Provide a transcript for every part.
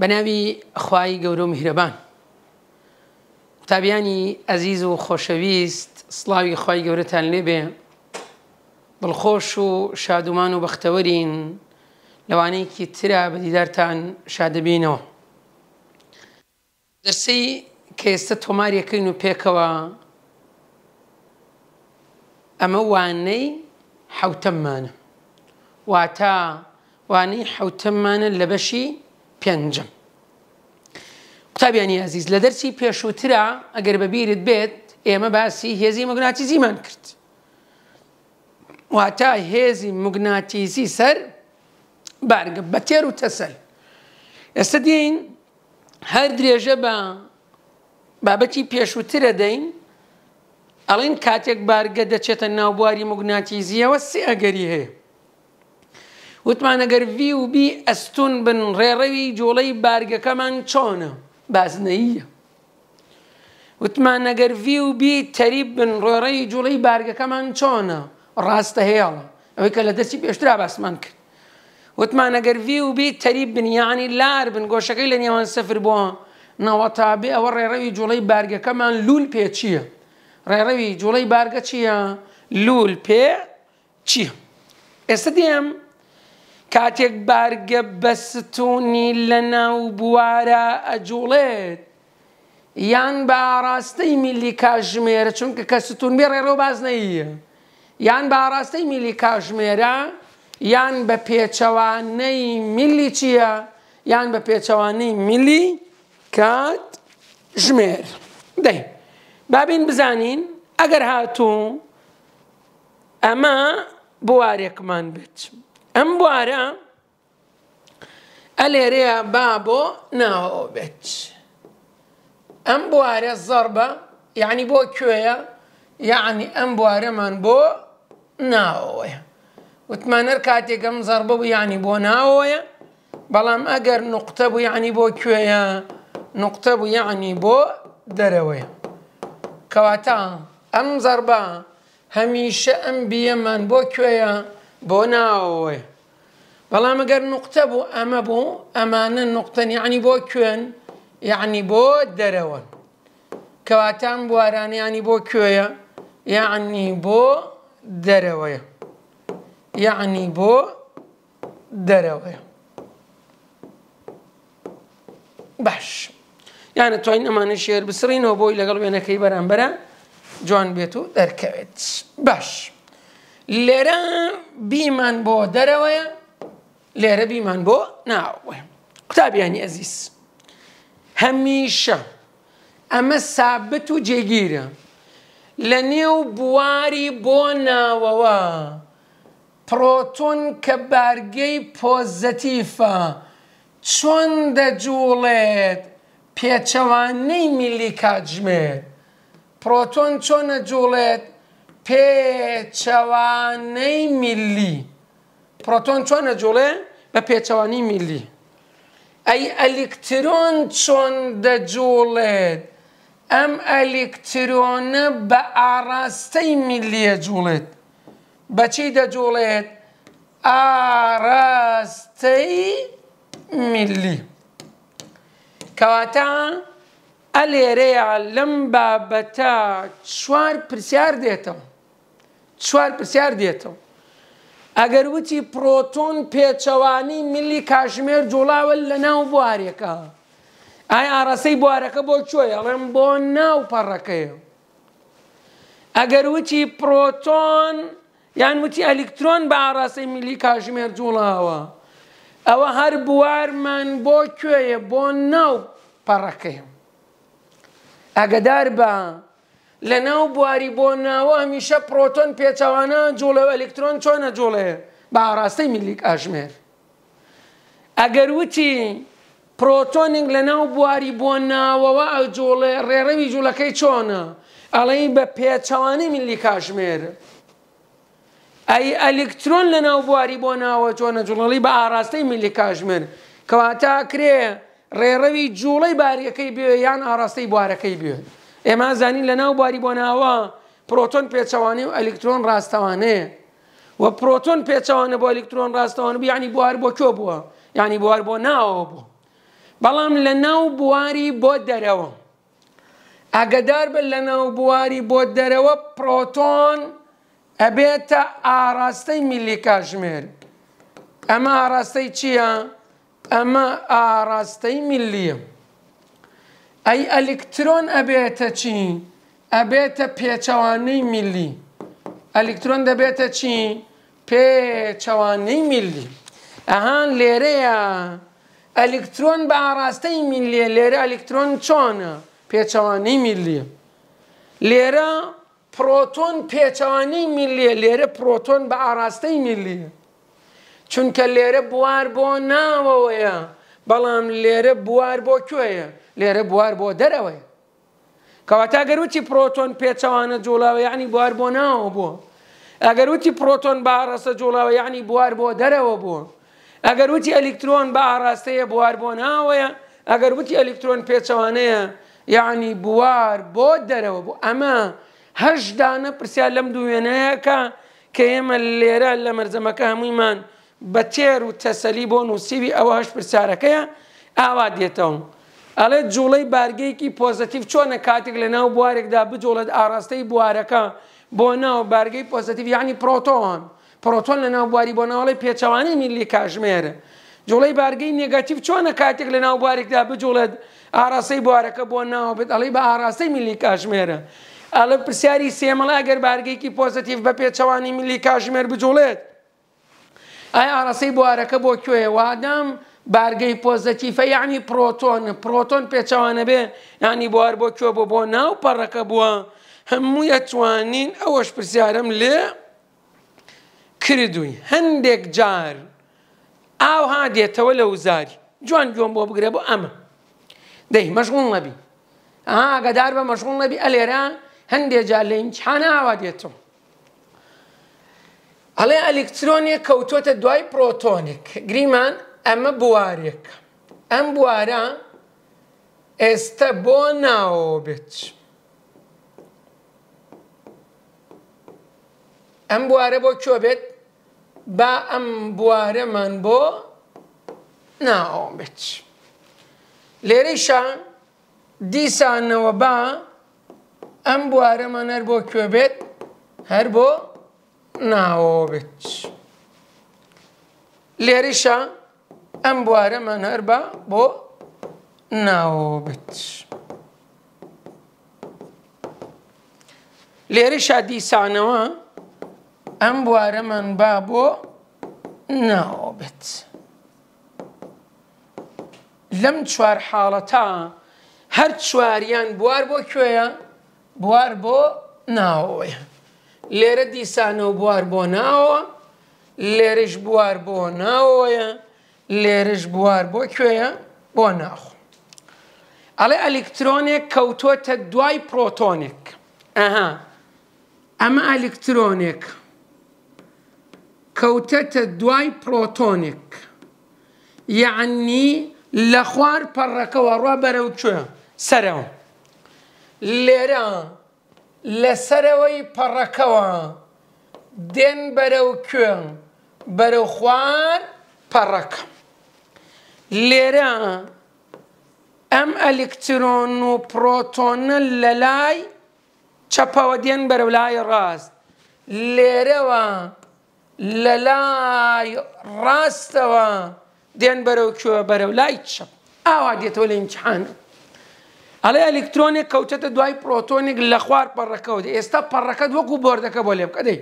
بەناوی خوای گەورە و میهرەبان قوتابیانی ئەزیز و خۆشەویست سڵاوی خی گەورەتان لێبێ بڵخۆش و شادومان و بەختەوەرین لەوانەیەکی ترا بەدیدارتان شادەبینەوە دەرسی کە ئێستا تۆماریەکەین و پێکەوە ئەمە وانەی حوتەممانە واتە وانەی حوتەممانە لە بەشی پێنجم قوتابیانی عزیز لە دەرسی پێشووترا ئەگەر بەبیرت بێت ئێمە باسی هێزی مەگناتیزیمان کرد واتە هێزی مگناتیزی سەر بارگە بە تێر و تەسەل ئێستا دین هەر درێژە بە بابەتی پێشووترە دەین ئەڵین کاتێک بارگە دەچێتە ناوبواری مگناتیزیەوە سێ ئەگەری هەیە وتمانەگەر وی و بی ئەستون بن ڕێڕەوی جۆڵەی بارگەکەمان چۆنە بازنەیە وتمانەگەر وی و بی تەریب بن ڕێڕەی جوڵەی بارگەکەمان چۆنە ڕاستە هەیەڵە ئەوەی کە لە دەستی پێشترا باسمان کرد وتمانەگەر وی و بی تەریب بنیانی لار بن گۆشەکەی لە نێوان سفر بووە نەوەتابێ ئەوە ڕێڕەوی جوڵەی بارگەکەمان لول پێ چییە ڕێڕەوی جوڵەی بارگە چییە لول پێ چییە ئێستا دێم کاتێک بارگە بەستونی لە ناو بوارە ئەجوڵێت یان بە ئاراستەی میلی کاژمێرە چونکە کە ستون بێ ڕێڕۆ باز نەیە یان بە ئاراستەی میلی کاژمێرە یان بە پێچەوانەی میلی چییە یان بە پێچەوانەی میلی کات ژمێر دەی بابین بزانین ئەگەر هاتوو ئەمە بوارێکمان بچم ئەم بوارە ئەلێرەیە با بۆ ناوەوە بێت. ئەم بوارە زەربە یعنی بۆ کوێیە یعنی ئەم بوارەمان بۆ ناوەیە. وتمانەر کاتێکم زەربە بوو یعنی بۆ ناوەیە، بەڵام ئەگەر نقطە بوو یعنی بۆ کوێیە نقطە بوو یعنی بۆ دەرەوەیە. کەواتە ئەم زەربە هەمیشە ئەم بیەمان بۆ کوێیە، بۆ ناوەوەی بەڵام ئەگەر نقطە بوو ئەمە بوو ئەمانە نقطەنی عنی بۆ کوێن یعنی بۆ دەرەوە کەواتان بوارانیانی بۆ کوێیە یعنی بۆ دەرەوەیە یعنی بۆ دەرەوەیە باش یانە توین ئەمانە شێر بسرینەوە بۆی لەگەڵ وێنەکەی بەرامبەرە جوان بێت و دەرکەوێت باش. لێرە بیمان بۆ دەرەوەیە لێرە بیمان بۆ ناوێ قوتابیانی ئەزیز هەمیشە ئەمە سابت و جێگیرە لە نێو بواری بۆ ناوەوە پرۆتۆن کە بارگەی پۆزەتیفە چۆن دەجوڵێت پێچەوانەی میلی کاتژمێر پرۆتۆن چۆنە جوڵێت پێچەوانەی میلی پرۆتۆن چۆنە جوڵێ بە پێچەوانی میلی ئەی ئەلیکترۆن چۆن دەجوڵێت ئەم ئەلیکترۆنە بە ئاراستەی میلیە جوڵێت بەچی دەجوڵێت ئاراستەی میلی کەواتە ئەلێرەیە لەم بابەتە چوار پرسیار دێتەوە چوار پرسیار دێتەوە ئەگەر وتی پرۆتۆن پێچەوانی میلی کاشمێر جوڵاوە لە ناو بوارێکە ئایا ئارەسەی بوارەکە بۆ کوێ ئەڵێم بۆ ناو پەڕەکەی ئەگەر وتی پرۆتۆن یان وتی ئەلکترۆن بە ئاراسی میلی کاشمێر جوڵاوە ئەوە هەر بوارمان بۆ کوێیە بۆ ناو پەڕەکەی ئەگەدار بە لە ناو بواری بۆ ناوە هەمیشە پرۆتۆن پێچوانە جوڵە ئەلکترۆن چۆنە جوڵێ باڕاستەی میلیک ئاژمێر. ئەگەر وتی پرۆتۆننگ لە ناو بواری بۆ ناوەوە ئەو جوڵێ ڕێڕەوی جوولەکەی چۆنە ئەڵەی بە پێچوانی میلی کاژمێر. ئەی ئەلکترۆن لە ناو بواری بۆ ناوە چۆنە جوڵەڵی بە ئاراستەی میلی کاژمێر کەواتە کرێ ڕێڕەوی جوڵەی باریەکەی بێ یان ئاراستەی بوارەکەی بێت. ئێمە زانین لە ناو باری بۆ ناوە پرۆتۆن پێچەوانێ و ئەلکترۆن ڕاستەوانەیە و پرۆتۆن پێچەوانە بۆ ئەلکترۆن ڕاستەوان بی ینی بوار بۆ کۆ بووە ینی بوار بۆ ناوەوە بوو بەڵام لە ناو بواری بۆ دەرەوە ئەگەدار بن لە ناو بواری بۆ دەرەوە پرۆتۆن ئەبێتە ئاراستەی میلی کاژمێر ئەمە ئاراستەی چییە؟ ئەمە ئاراستەی میلیە. ئەی ئەلکترۆن ئەبێتە چی؟ ئەبێتە پێچەوانەی میلی. ئەلکترۆن دەبێتە چی؟ پێچەوانەی میلی. ئەهان لێرەیە ئەلکترۆن بە ئاراستەی میلیە لێرە ئەلکترۆن چۆنە پێچەوانەی میلیە. لێرە پرۆتۆن پێچەوانەی میلیە لێرە پرۆتۆن بە ئاراستەی میلیە. چونکە لێرە بوار بۆ ناوەوەیە بەڵام لێرە بوار بۆ کوێیە لێرە بوار بۆ دەرەوەی کەواتە گەروتی پرۆتۆن پێچەوانە جوڵاوە یعنی بوار بۆ ناوە بووە ئەگەر وتی پرۆتۆن باڕاستە جوڵاوە یعنی بوار بۆ دەرەوە بووە ئەگەر وتی ئەلیکترۆن بە ئاراستەیە بوار بۆ ناوەیە ئەگەر وتی ئەلیکترۆن پێچەوانەیە یعنی بوار بۆ دەرەوە بوو ئەمە هەشدانە پرسیال لەم دوو وێنەیەکە کە ئێمە لێرە لە مەرزەمەکە هەموویمان بە تێر و تەسەلی بۆ نووسیوی ئەوە هەش پرسیارەکەیە ئاوا دێتەوە. ئەڵێ جوڵەی بارگەیەکی پۆزتیف چۆنە کاتێک لە ناو بوارێکدا بجوڵێت ئاراستەی بوارەکە بۆ ناو بارگەی پۆزتیف یعنی پرۆتۆن پرۆتۆن لە ناوبواری بۆ ناوڵی پێچەوانی میلی کاژمێرە جوڵەی بارگەی نگاتیف چۆنە کاتێک لە ناو بارێکدا بجوڵێت ئاراستەی بوارەکە بۆ ناو بێت ئەڵی بە ئاراستەی میلی کاژمێرە. ئەڵە پرسیاری سێمەڵا گەر بارگێکی پۆزتیف بە پێچەوانی میلی کاژمێر بجوڵێت. ئایا ئاراسی بوارەکە بۆ کوێ وادام بارگەی پۆزەتیفە یعنی پرۆتۆن پرۆتۆن پێچوانە بێ ینی بوار بۆ کۆ بۆ بۆ ناو پەڕەکە بووە هەموویە توانین ئەوەش پرسیارم لێ کردووی هەندێک جار ئاو ها دێتەوە لە وزاری جوان گوۆم بۆ بگرێ بۆ ئەمە دەی مەشغول نەبی ئاها ئەگەدار بە مەشغول نەبی ئەلێرە هەندێک جار لە ئیمچانە ئاوا دێتەوە ئەڵێ ئەلکترۆنێک کەوتۆتە دوای پرۆتۆنێک گریمان ئەمە بوارێک ئەم بوارە ئێستا بۆ ناوەوە بێت. ئەم بوارە بۆ کۆ بێت با ئەم بوارەمان بۆ ناوە بێت. لێرەیشان دیسانەوە با ئەم بوارەمان هەر بۆ کوێ بێت هەر بۆ ناوە بێت. لێرەیشان ئەم بوارەمان هەر بە بۆ ناوە بت. لێرەشا دیسانەوە ئەم بوارەمان با بۆ ناوە بێت. لەم چوار حاڵەتا هەر چواریان بوار بۆ کوێیە بوار بۆ ناوەیە. لێرە دیسانە و بوار بۆ ناوە، لێرش بوار بۆ ناوەیە، لێرش بوار بۆ کوێیە بۆ ناخۆ ئەڵێ ئەلکترۆنێک کەوتۆتە دوای پرۆتۆنێک ئەها ئەمە ئەلکترۆنێک کەوتەتە دوای پرۆتۆنێک یعنی لە خوار پەڕەکەەوە ڕوا بەرەو کوێ سەرەوە لێرە لەسەرەوەی پەڕەکەەوە دێن بەرەو کوێ بەرەو خوار پەڕەکە لێرە ئەم ئەلکترۆن و پرۆتۆنە لە لای چەپەوە دێن بەرەو لای ڕاست لێرەوە لە لای ڕاستەوە دێن بەرەو کوێ بەرەو لای چەپ ئاوا دێتەوە لە ئیمتحانە ئەڵێ ئەلکترۆنێک کەوتەتە دوای پرۆتۆنێک لە خوار پەڕەکەوت ئێستا پەڕەکەت وەکو بۆردەکە بۆ لێ بکە دەی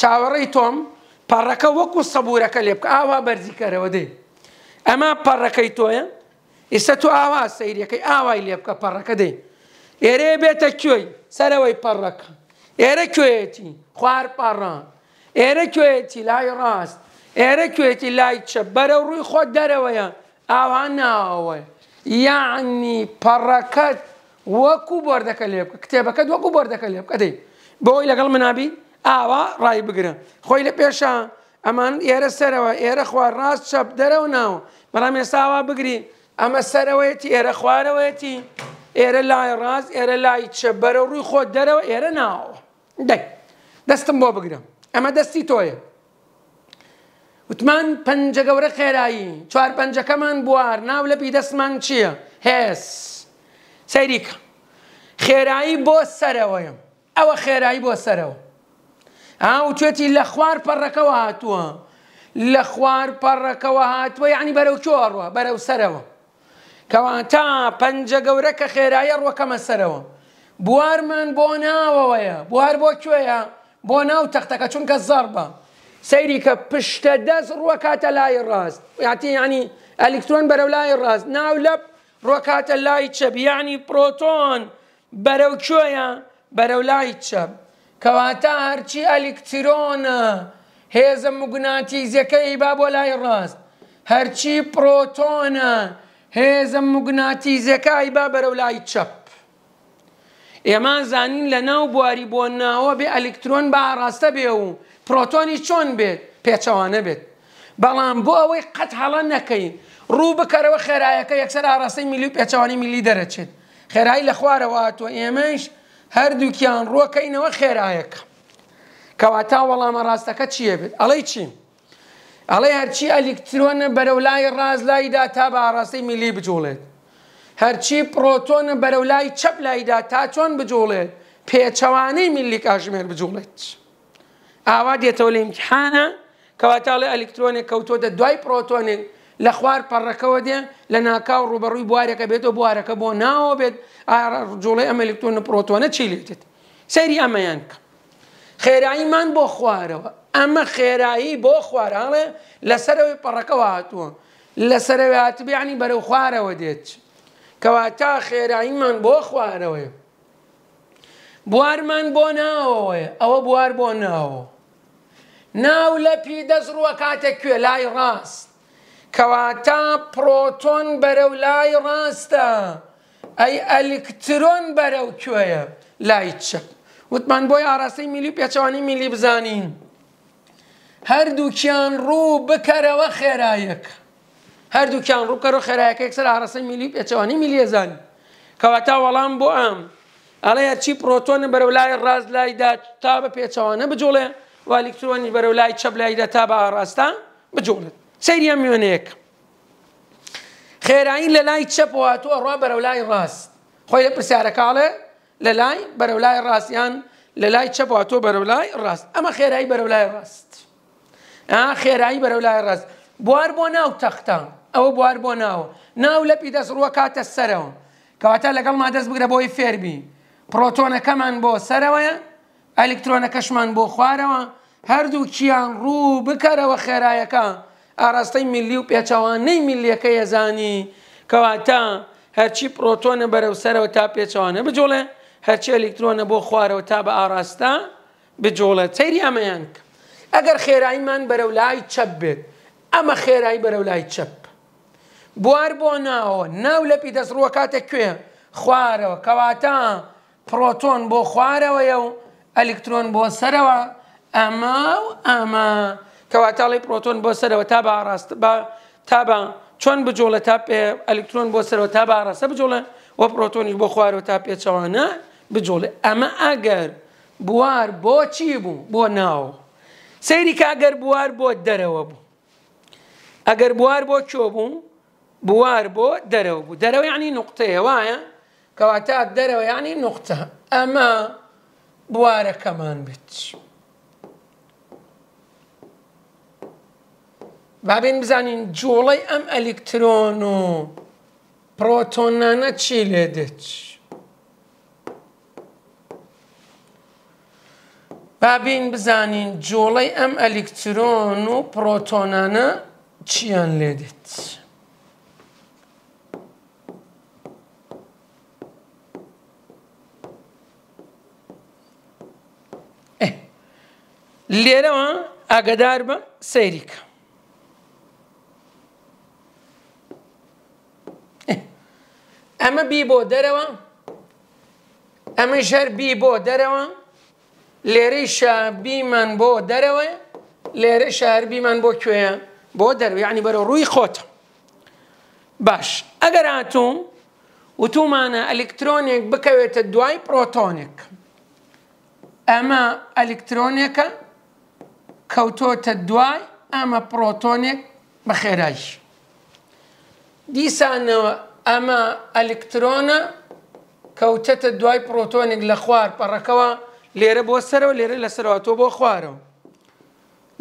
چاوەڕێی تۆم پەڕەکە وەکو سەبورەکە لێ بکە ئاوا بەرزیکەرەوە دەی ئەمە پەڕەکەی تۆیە ئێستا تو ئاوا سەیرەکەی ئاوای لێ بکە پەڕەکە دەی ئێرێ بێتە کوێی سەرەوەی پەڕەکە ئێرە کوێتی خوار پەڕان ئێرە کوێتی لای ڕاست ئێرە کوێتی لای چە بەرە ڕووی خۆت دەرەوەیە ئاوان ناوە یعنی پەڕەکەت وەکو بردەکە لێ بکە کتێبەکەت وەکو بردەکە لێ بکە دەی بۆی لەگەڵ منابی ئاوا ڕای بگرە خۆی لە پێشە ئەمان ئێرە سەرەوە ئێرە خوار ڕاست چەپ دەرەو ناو بەڵام ێستاوا بگرین ئەمە سەرەوەیەتی ئێرە خوارەوەیەتی ئێرە لای ڕاست ئێرە لای چە بەرە ڕووی خۆت دەرەوە ئێرە ناوە دەی دەستم بۆ بگرم ئەمە دەستی تۆیە وتمان پەنجە گەورە خێرایی چوار پەنجەکەمان بوار ناو لەپی دەستمان چییە؟ هێس سەیریکە خێرایی بۆ سەرەوەیم ئەوە خێرایی بۆ سەرەوە ها و توێتی لە خوار پەڕەکەەوە هاتووە لە خوار پەڕەکەەوە هاتووە یعنی بەرەو چۆڕوە بەرەو سەرەوە کەوا تا پەنجە گەورە کە خێرایە ڕوەکەمە سەرەوە بوارمان بۆ ناوەوەیە بوار بۆ کوێیە بۆ ناو تەختەکە چونکە زەربە سەیری کە پشتە دەست ڕوەکاتە لای ڕاست یاتی ینی ئەلکترۆن بەرەو لای ڕاست ناو لەپ ڕۆکاتە لای چەبیانی پرۆتۆن بەرەو کوێیە بەرەو لای چەب کەواتە هەرچی ئەلیکترۆنە هێزە مگوناتیزیەکەی با بۆ لای ڕاست هەرچی پرۆتۆنە هێزە مگوناتیزەکەی با بەرەو لای چەپ ئێمان زانین لە ناو بواری بۆ ناوە بێ ئەلیکترۆن بە ئاراستە بێ و پرۆتۆنی چۆن بێت پێچەوانە بێت بەڵام بۆ ئەوەی قەت هەڵە نەکەین ڕوو بکەرەوە خێرایەکە یەکسەر ئاراستەی میلی و پێچوانی میلی دەرەچێت خێرایی لە خوارەوە هاتووە ئێمەش هەردووکیان ڕۆکەینەوە خێرایەکە کەواتا وەڵامە ڕاستەکە چیە بێت ئەڵی چیم ئەڵێ هەرچی ئەلیکترۆنە بەرەولای ڕاز لایدا تا بە ئاراستەی میلی بجوڵێت هەرچی پرۆتۆنە بەرەولای چەپ لایدا تا چۆن بجوڵێت پێچەوانەی میلی کاژمێر بجوڵێت ئاوا دێتەوە لە ئیمتحانە کەواتاڵێ ئەلکترۆنێک کەوتۆ دە دوای پرۆتۆنێک لە خوار پەڕەکەەوە دێ لە ناکاو ڕوبەڕووی بوارەکە بێتەوە بوارەکە بۆ ناوە بێت جوڵی ئەمە لەکتۆن پرۆتۆنە چی لێتێت سەری ئەمەیان بکە خێراییمان بۆ خوارەوە ئەمە خێرایی بۆ خوارانڵێ لەسەرەوەی پەڕەکەەوە هاتووە لەسەرەوە هاتبیانی بەرەو خوارەوە دێت کەواتە خێراییمان بۆ خوارەوەی بوارمان بۆ ناوەوەی ئەوە بوار بۆ ناوە ناو لە پی دەست ڕووە کاتێک کوێ لای ڕاست کەواتە پرۆتۆن بەرەو لای ڕاستە ئەی ئەلکترۆن بەرەو کوێیە لای چە وتمان بۆی ئاراستەی میلی پێچوانی میلی بزانین هەردووکیان ڕوو بکەرەوە خێرایەک هەردووکیان ڕووکەەوە خێرایەکە یەکسەر ئاراستەی میلی پێچوانی میلیێزان کەواتا وەڵام بۆ ئەم ئەڵێ هەرچی پرۆتۆنە بەرەو لای ڕاست لایدا تا بە پێچوانە بجوڵێ و ئەلکترۆنی بەرەو لای چەپ لایدا تا بە ئاڕاستە بجوڵێت سەیریە میێنێک خێرایی لە لای چەپەوەهاتووە ڕوا بەرەو لای ڕاست خۆی لە پرسیارەکاڵێ لە لای بەرەو لای ڕاستیان لە لای چەپەوەهاتۆ بەرەو لای ڕاست ئەمە خێرایی بەرەو لای ڕاست خێرایی بەرەو لای ڕاست بوار بۆ ناو تەختە ئەوە بوار بۆ ناوە ناو لەپی دەست ڕووە کاتە سەرەوە کەواتە لەگەڵ ما دەست بگرە بۆی فێربی پرۆتۆنەکەمان بۆ سەرەوەە ئەلکترۆنەکەشمان بۆ خوارەوە هەردوو کیان ڕوو بکەرەوە خێرایەکە ئاراستەی میلی و پێچوانەی میلیەکە یەزانی کەواتە هەرچی پرۆتۆنە بەرەوسەرەوە تا پێچوانە بجۆڵێ هەرچی ئەلکترۆنە بۆ خوارەوە تا بە ئاراستا بجۆڵە تەیری ئەمەیان کە ئەگەر خێراییمان بەرەو لای چەپ بێت ئەمە خێرایی بەرەو لای چەپ بوار بۆ ناوە ناو لەپی دەستڕوە کاتێک کوێ خوارەوە کەواتە پرۆتۆن بۆ خوارەوەیە و ئەلکترۆن بۆ سەرەوە ئەمە و ئەمە کەواتاڵی پرۆتۆن بۆ سەرەوە تا بەڕاست تا بە چۆن بجۆڵە تا پێ ئەلکترۆن بۆ سەرەوە تا بەڕاستە بجۆڵە وە پرۆتۆنیش بۆ خوارەوە تا پێچەوانە بجۆڵێ ئەمە ئاگەر بوار بۆچی بوو بۆ ناو سەیری کاگەر بوار بۆ دەرەوە بوو ئەگەر بوار بۆ چۆ بوو بوار بۆ دەرەوە بوو دەرەوە یعنی نقطەیە وایە کەواتە دەرەوە یعنی نقطە ئەمە بوارەکەمان بێت. بابین بزانین جوڵی ئەم ئەلیکترۆن و پرۆتۆنانە چی لێ دێت بابین بزانین جوڵی ئەم ئەلیکترۆن و پرۆتۆنانە چیان لێ دێت لێرەوە ئاگدار بە سەیریکە ئەمە بی بۆ دەرەوە ئەمە ژەر بی بۆ دەرەوە لێرەی شابیمان بۆ دەرەوە لێرە شاربیمان بۆ کوێە بۆ دەروی عنی بەرە ڕووی خۆت باش ئەگەر هاتووم وتومانە ئەلکترۆنێک بکەوێتە دوای پرۆتۆنێک ئەمە ئەلکترۆنێکە کەوتۆتە دوای ئەمە پرۆتۆنێک بە خێراش دیسانەوە ئەمە ئەلکترۆنە کەوتەتە دوای پرۆتۆنێک لە خوار پەڕەکەەوە لێرە بۆ سەرەوە لێرە لە سەرەوەتۆ بۆ خوارەوە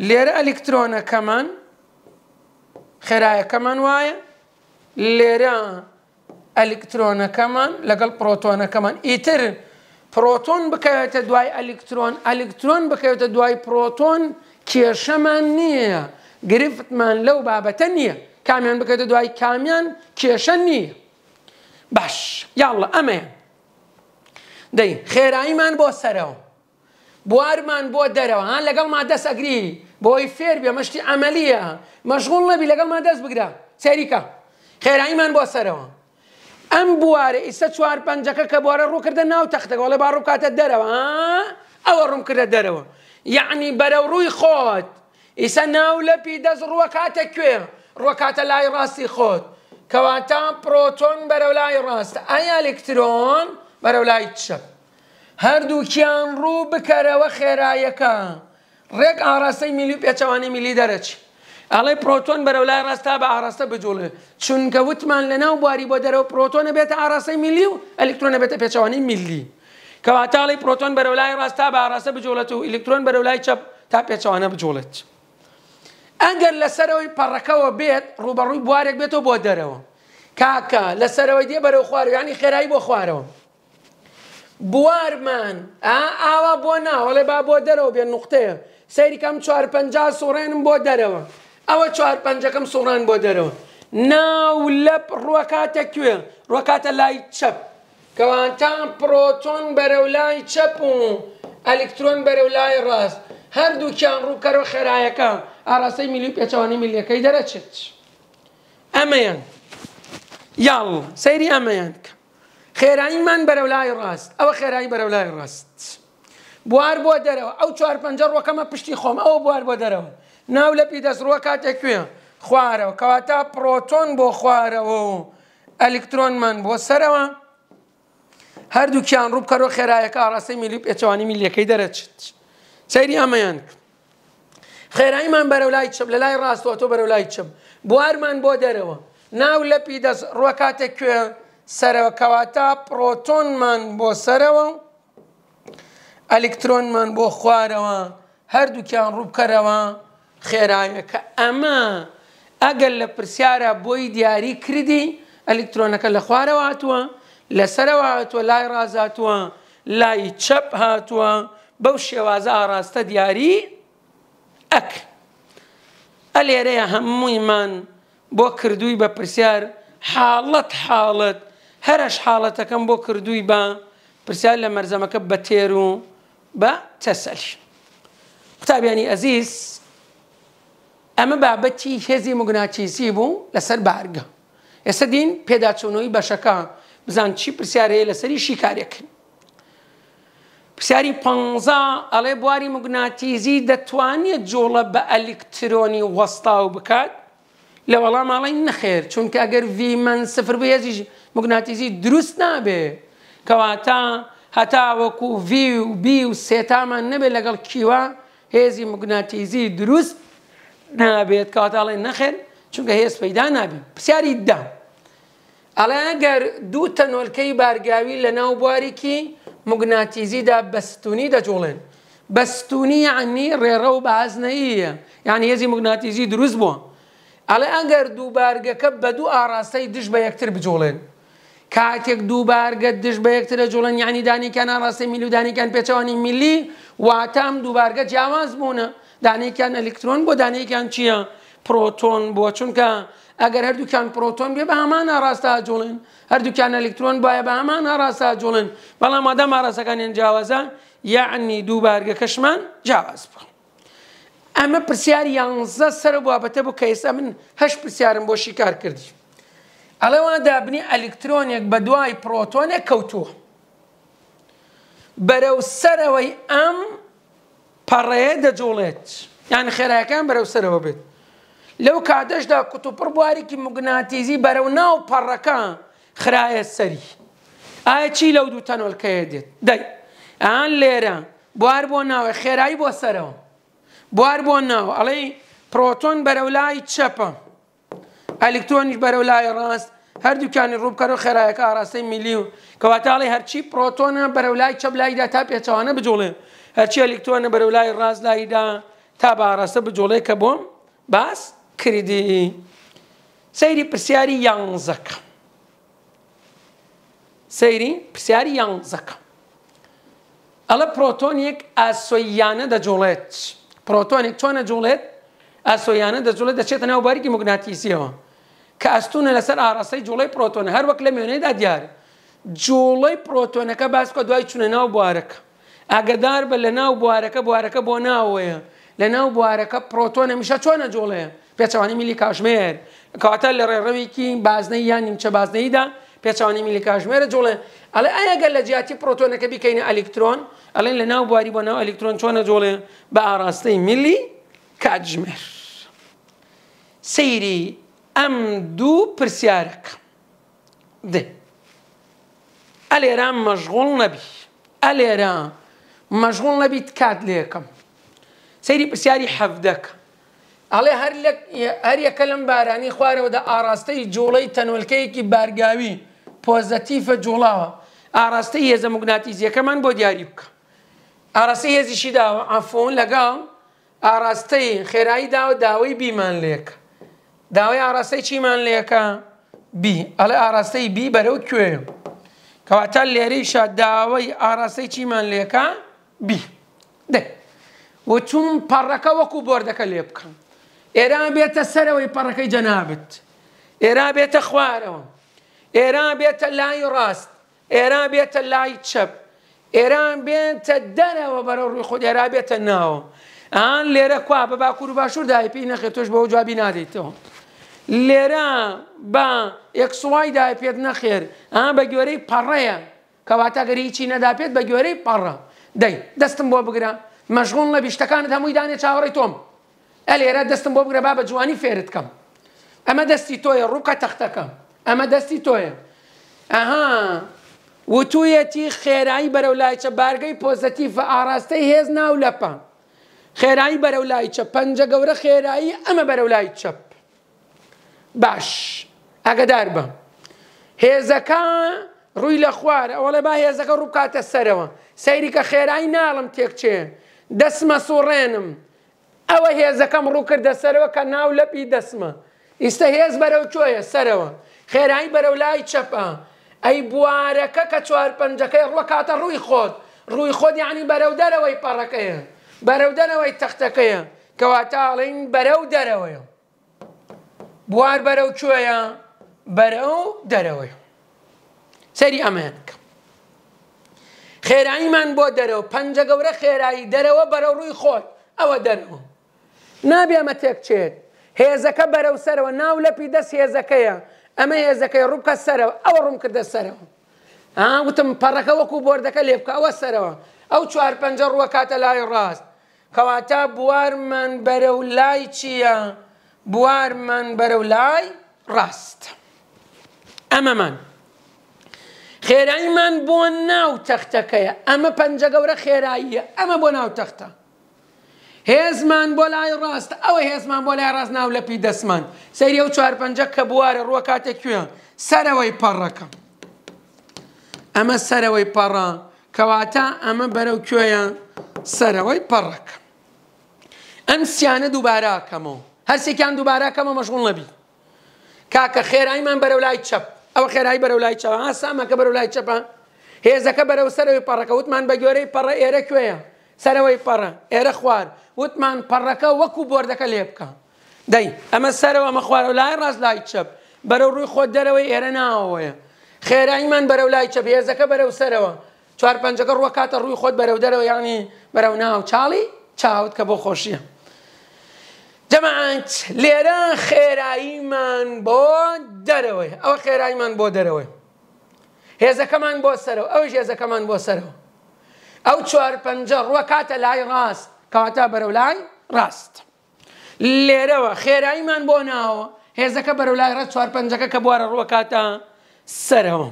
لێرە ئەلکترۆنەکەمان خێرایەکەمان وایە لێرە ئەلکترۆنەکەمان لەگەڵ پرۆتۆنەکەمان ئیتر پرۆتۆن بکەوێتە دوای ئەلکترۆن ئەلکترۆن بکەوێتە دوای پرۆتۆن کێشەمان نییە گرفتمان لەو بابەتە نییە کامیان بکەێتە دوای کامیان کێشە نییە باش یاڵە ئەمێ دەی خێراییمان بۆ سەرەوە بوارمان بۆ دەرەوە هاان لەگەڵ ما دەست ئەگری بۆی فێر بێ مەشتی ئەمەلیە مەشغول نەبی لەگەڵ ما دەست بگرە سەریکە خێراییمان بۆ سەرەوە ئەم بوارە ئیسە چوار پەنجەکە کە بوارە ڕووکردە ناو تەختەوەڵێ با ڕووکاتە دەرەوە ئەوە ڕوم کردە دەرەوە یعنی بەرەو ڕووی خۆت ئیسە ناو لەپی دەست ڕووە کاتە کوێ ڕۆکاتە لای ڕاستی خۆت کەواتان پرۆتۆن بەرەو لای ڕاستە ئایا ئەلکترۆن بەرەو لای چە هەردووکیان ڕوو بکەرەوە خێرایەکە ڕێک ئاراستەی میلی پێچەوانی میلی دەرەچی ئەڵێ پرۆتۆن بەرەو لای ڕاستا بە ئاراستە بجوڵێ چونکە وتمان لەناو بواری بۆ دەرەوە پرۆتۆنە بێتە ئاراستەی میلی و ئەلکترۆنە بێتە پێچەوانی میلی کەواتاڵی پرۆتۆن بەرەو لای ڕاستا بە ئاراستە بجوڵێت و ئلکترۆن بەرەو لای چەپ تا پێچەوانە بجوڵێت. ئەگەر لەسەرەوەی پەڕەکەەوە بێت ڕوبەڕووی بوارێک بێتەوە بۆ دەرەوە کاکە لەسەرەوەی دێ بەرەو خوارویانی خێرایی بۆ خوارەوە بوارمان ئاوا بۆ ناوەڵێ با بۆ دەرەوە بێن نقطەیە سەیریکەم 450 سوڕێنم بۆ دەرەوە ئەوە 450ەکەم سوڕان بۆ دەرەوە ناو لەپ ڕوەکاتە کوێ ڕۆکاتە لای چەپ کەوانتان پرۆتۆن بەرەو لای چەپ و ئەلکترۆن بەرەو لای ڕاست هەردووکیان ڕووکەرۆ خێرایەکە ئاراستەی میلی پێچوانی میلیەکەی دەرەچێت ئەمەیان یاڵ سەیری ئەمەیان بکە خێراییمان بەرەولای ڕاست ئەوە خێرایی بەرەولای ڕاست بوار بۆ دەرەوە ئەو چوار پەنج ڕۆکەمە پشتی خۆم ئەوە بوار بۆ دەرەوە ناو لەپی دەستڕوە کاتێکوێ خوارەوە کەواتا پرۆتۆن بۆ خوارەوە و ئەلکترۆنمان بۆ سەرەوە هەردووکیان ڕووبکەەوە خێرایەکە ئاڕاستی میلی پێچوانی میلیەکەی دەرەچێت. سەیری ئەمەیان کرد خێراییمان بەرەو لای چم لە لای ڕاستەوە تۆ بەرەو لای چم بوارمان بۆ دەرەوە ناو لەپی دەست ڕوە کاتێک کوێ سەرەوە کەواتە پرۆتۆنمان بۆ سەرەوە و ئەلکترۆنمان بۆ خوارەوە هەردووکیان ڕووبکەرەوە خێراوێکە ئەمە ئەگەر لە پرسیارە بۆی دیاری کردی ئەلکترۆنەکە لە خوارەوە هاتووە لەسەرەوە هاتووە لای ڕازاتوە لای چەپ هاتووە بەو شێوازە ئاراستە دیاری ئەک ئە لێرەیە هەموویمان بۆ کردووی بە پرسیار حاڵەت حاڵەت هەرش حاڵەتەکەم بۆ کردووی بە پرسیار لە مەرزەمەکە بە تێر و بە تەسەلش قوتابیانی ئەزیز ئەمە بابەتی هێزی مگوناچیسی بوو لەسەر بارگە ئێستا دین پێداچوونەوەی بەشەکە بزان چی پرسیارەیە لەسەری شیکارێکن پرسیاری پ ئەڵێ بواری مگناتیزی دەتوانێت جۆڵە بە ئەلیکترۆنی وەستا و بکات لە وەڵام ماڵی نەخێر چونکە ئەگەر ڤیمەن سفر بێزیش مگناتیزی دروست نابێ کەواتە هەتا وەکو ڤی و بی و سێتامان نەبێت لەگەڵ کیوە هێزی مگناتیزی دروست نابێت کاتاڵێ نەخێن چونکە هێز پەیدا نابی پرسیاری دا ئەڵێ ئەگەر دوو تەنۆلکەی بارگاوی لە ناو بوارێکی مگناتیزیدا بەستونی دەجوڵێن بەستونی عنی ڕێڕە و باز نەیە یعنی هێزی مگناتیزی دروست بووە ئەڵێ ئەگەر دووبارگەکە بە دوو ئاراستەی دش بە یەکتر بجوڵێن کاتێک دووبارگە دش بە یەکترە جوڵن یعنی دانیکان ئاڕاستی میلیودانیکان پێچوانی میلی واتام دووبارگە جیاواز بوونە دانیکان ئەلکترۆن بۆ دانیکان چییە؟ پرۆتۆن بۆ چونکە ئەگەر هەردووکان پرۆتۆن بێ بە هەمانە ڕاستا جوڵێن هەردووکان ئەلکترۆن باە بە هەمانە ڕاستا جوڵێن بەڵام ئەدەم ئاراستەکانیان جیاوازە یعنی دوو بارگە کەشمان جیاواز بخ. ئەمە پرسیار یانزە سەر بابەتە بوو کە ئێستا من هەش پرسیارم بۆ شیکار کردی. ئەڵەوە دابنی ئەلکترۆنێک بە دوای پرۆتۆنێک کەوتووە. بەرەو سەرەوەی ئەم پەڕەیە دەجوڵێت یان خێراەکان بەرەو سەرەوە بێت. لەو کاتەشدا کوتوپڕ بوارێکی مگناتیزی بەرەو ناو پەڕەکان خراە سەری ئایا چی لەو دوو تەنۆلکەیە دێت دەی ئەان لێرە بوار بۆ ناوە خێرایی بۆ سەرەوە بوار بۆ ناو ئەڵێ پرۆتۆن بەرەو لای چەپە ئەلکتۆنیش بەرەو لای ڕاست هەردووکانی ڕووبکەەوە خێرایەکە ئاراستەی میلی و کەواتاڵی هەرچی پرۆتۆنە بەرەو لای چەپ لایدا تا پێچوانە بجوڵێ هەرچی ئەلکتۆنە بەرەو لای ڕاست لایدا تا بە ئاراستە بجوڵێ کە بۆم باس؟ کردی سەیری پرسیاری یانزەکە سەیری پرسیاری یانزەکە ئەلە پرۆتۆنیەک ئاسۆیانە دەجوڵێت پرۆتۆنێک چۆنە جوڵێت ئاسۆیانە دەجوڵێت دەچێتە ناو باریکی مگناتیسیەوە کە ئەستونە لەسەر ئاراستەی جوڵی پرۆتۆن هەر وەک لە مێنێدا دیارە جوڵی پرۆتۆنەکە باسکە دوای چونە ناو بوارەکە ئاگدار بە لە ناو بوارەکە بوارەکە بۆ ناوەیە لە ناو بوارەکە پرۆتۆنە میشە چۆنە جوڵەیە پێچوانی میلی کاژمێر کاتە لە ڕێڕەوێکی بازنەی یان نیمچە بازنەیدا پێچوانی میلی کاژمێرە جوڵێ ئەڵێ ئەگەر لە جیاتی پرۆتۆنەکە بیکەینە ئەلکترۆن ئەلێن لە ناو بواری بۆ ناو ئەلکترۆن چۆنە جۆڵێ بە ئاراستەی میلی کاتژمێر سەیری ئەم دوو پرسیارەکە د ئەلێران مەژغۆڵ نەبی ئەلێران مەژغۆڵ نەبیت کات لێکم سەیری پرسیاری حەفدەکە ئەڵێ هەر یەکە لەم بارانی خوارەوەدا ئاراستەی جوڵەی تەنۆلکەیەکی بارگاوی پۆزەتیفە جوڵاوە ئاراستەی هێزە مگناتیزیەکەمان بۆ دیاری بکە ئاراستە هێزیشی داوە ئەفۆن لەگەڵ ئاراستەی خێرایی داوە داوای بیمان لێک داوای ئاراستەی چیمان لێەکە بی ئەڵێ ئاراستەی بی بەرەو کوێ کەواتە لێرەیشە داوای ئاراستەی چیمان لێەکە بی دێ وە چوون پەڕەکە وەکو بردەکە لێ بکەن ئێران بێتە سەرەوەی پەڕەکەی جەنابێت ئێران بێتە خوارەوە ئێران بێتە لای ڕاست ئێران بێتە لای چەپ ئێران بێنتە دەرەوە بەرە ڕووی خۆت ئێرا بێتە ناوە ئان لێرە کوا بە باکوور و باشوور دایپی نەخێت تۆش بەەوە جوابی نادەیتەوە لێرە بە یەکسوای دای پێت نەخێر ئا بە گوێرەی پەڕەیە کەواتە گەری چی نەدا پێت بە گوێرەی پەڕە دەی دەستم بۆ بگرە مەشغون لە بیشتەکانت هەمووی دانێ چاوەڕی تۆم ئە لێرە دەستم بۆ بگرە با بە جوانی فێرت کەم ئەمە دەستی تۆیە ڕووکە تەختەکەم ئەمە دەستی تۆیە ئەها وتویەتی خێرایی بەرەو لایچە بارگەی پۆزەتی فە ئاراستەی هێز ناو لەپان خێرایی بەرەو لایچە پەنجە گەورە خێرایی ئەمە بەرەو لای چەپ باش ئەگەدار بە هێزەکە ڕووی لە خوار ئەوڵە با هێزەکە ڕووکاتە سەرەوە سەیریکە خێرایی ناڵم تێکچێ دەسمە سوڕێنم ئەوە هێزەکەم ڕووکردە سەرەوە کە ناو لەپی دەسمە ئیستا هێز بەرەو چۆیە سەرەوە خێرایی بەرەو لای چەپە ئەی بوارەکە کە چوار پنجەکەی ڕوە کاتە ڕووی خۆت ڕووی خۆت یعنی بەرەو دەرەوەی پەڕەکەیە بەرەو دەرەوەی تەختەکەیە کەواتاڵین بەرەو دەرەوەیە بوار بەرەو کوێیە بەرەو دەرەوەی سەری ئەمێنکە خێراییمان بۆ دەرەوە پەنجە گەورە خێرایی دەرەوە بەرەو ڕووی خۆت ئەوە دەرەوە نابێ ئەمە تێک چێت هێزەکە بەرەو سەرەوە ناو لەپی دەست هێزەکەیە ئەمە هێزەکەی ڕووکە سەرەوە ئەوە ڕوم کردە سەرەوە وتم پەڕەکە وەکو بردەکە لێ بکە ئەوە سەرەوە ئەو چوار پەنج ڕوە کاتە لای ڕاست کەواتە بوارمان بەرەو لای چییە بوارمان بەرەو لای ڕاست ئەمەمان خێراییمان بۆ ناو تەختەکەیە ئەمە پەنجە گەورە خێراییە ئەمە بۆ ناو تەختە هێزمان بۆ لای ڕاست ئەوە هێزمان بۆ لای ڕاست ناو لەپی دەسمان سەیری ئەو چوار پەنجە کە بوارە ڕوە کاتێک کوێن سەرەوەی پەڕەکە ئەمە سەرەوەی پەڕە کەواتە ئەمە بەرەو کوێیە سەرەوەی پەڕەکە ئەم سیانە دووباراکەمەوە هەرسێکیان دووباراکەمە مەشغول نەبی کاکە خێرایمان بەرەو لای چەپ ئەو خێرای بەرەو لای چەوە ئاسامەکە بەرەو لای چەپە هێزەکە بەرەو سەرەوەی پەڕەکە وتمان بە گوێرەی پەڕە ئێرە کوێیە سەرەوەی پەڕە ئێرە خوار وتمان پەڕەکە وەکو بردەکە لێ بکە دەی ئەمە سەرەوە ئەمە خوارە لای ڕاست لای چەپ بەرەو ڕووی خۆت دەرەوەی ئێرە ناوەیە خێرایمان بەرەو لای چەپ هێزەکە بەرەو سەرەوە چوار پەنجەکە ڕوە کاتە ڕووی خۆت بەرەو دەرەوە یانی بەرەو ناو چاڵی چاوت کە بۆ خۆشیە جەماعات لێرە خێراییمان بۆ دەرەوەی ئەوە خێراییمان بۆ دەرەوەی هێزەکەمان بۆ سەرەوە ئەوش هێزەکەمان بۆ سەرەوە ئەو چوار پەنجە ڕوە کاتە لای ڕاست کەواتە بەرەو لای ڕاست لێرەوە خێراییمان بۆ ناوە هێزەکە بەرەو لای ڕە چوار پەنجەکە کە بوارە ڕوە کاتە سەرەوە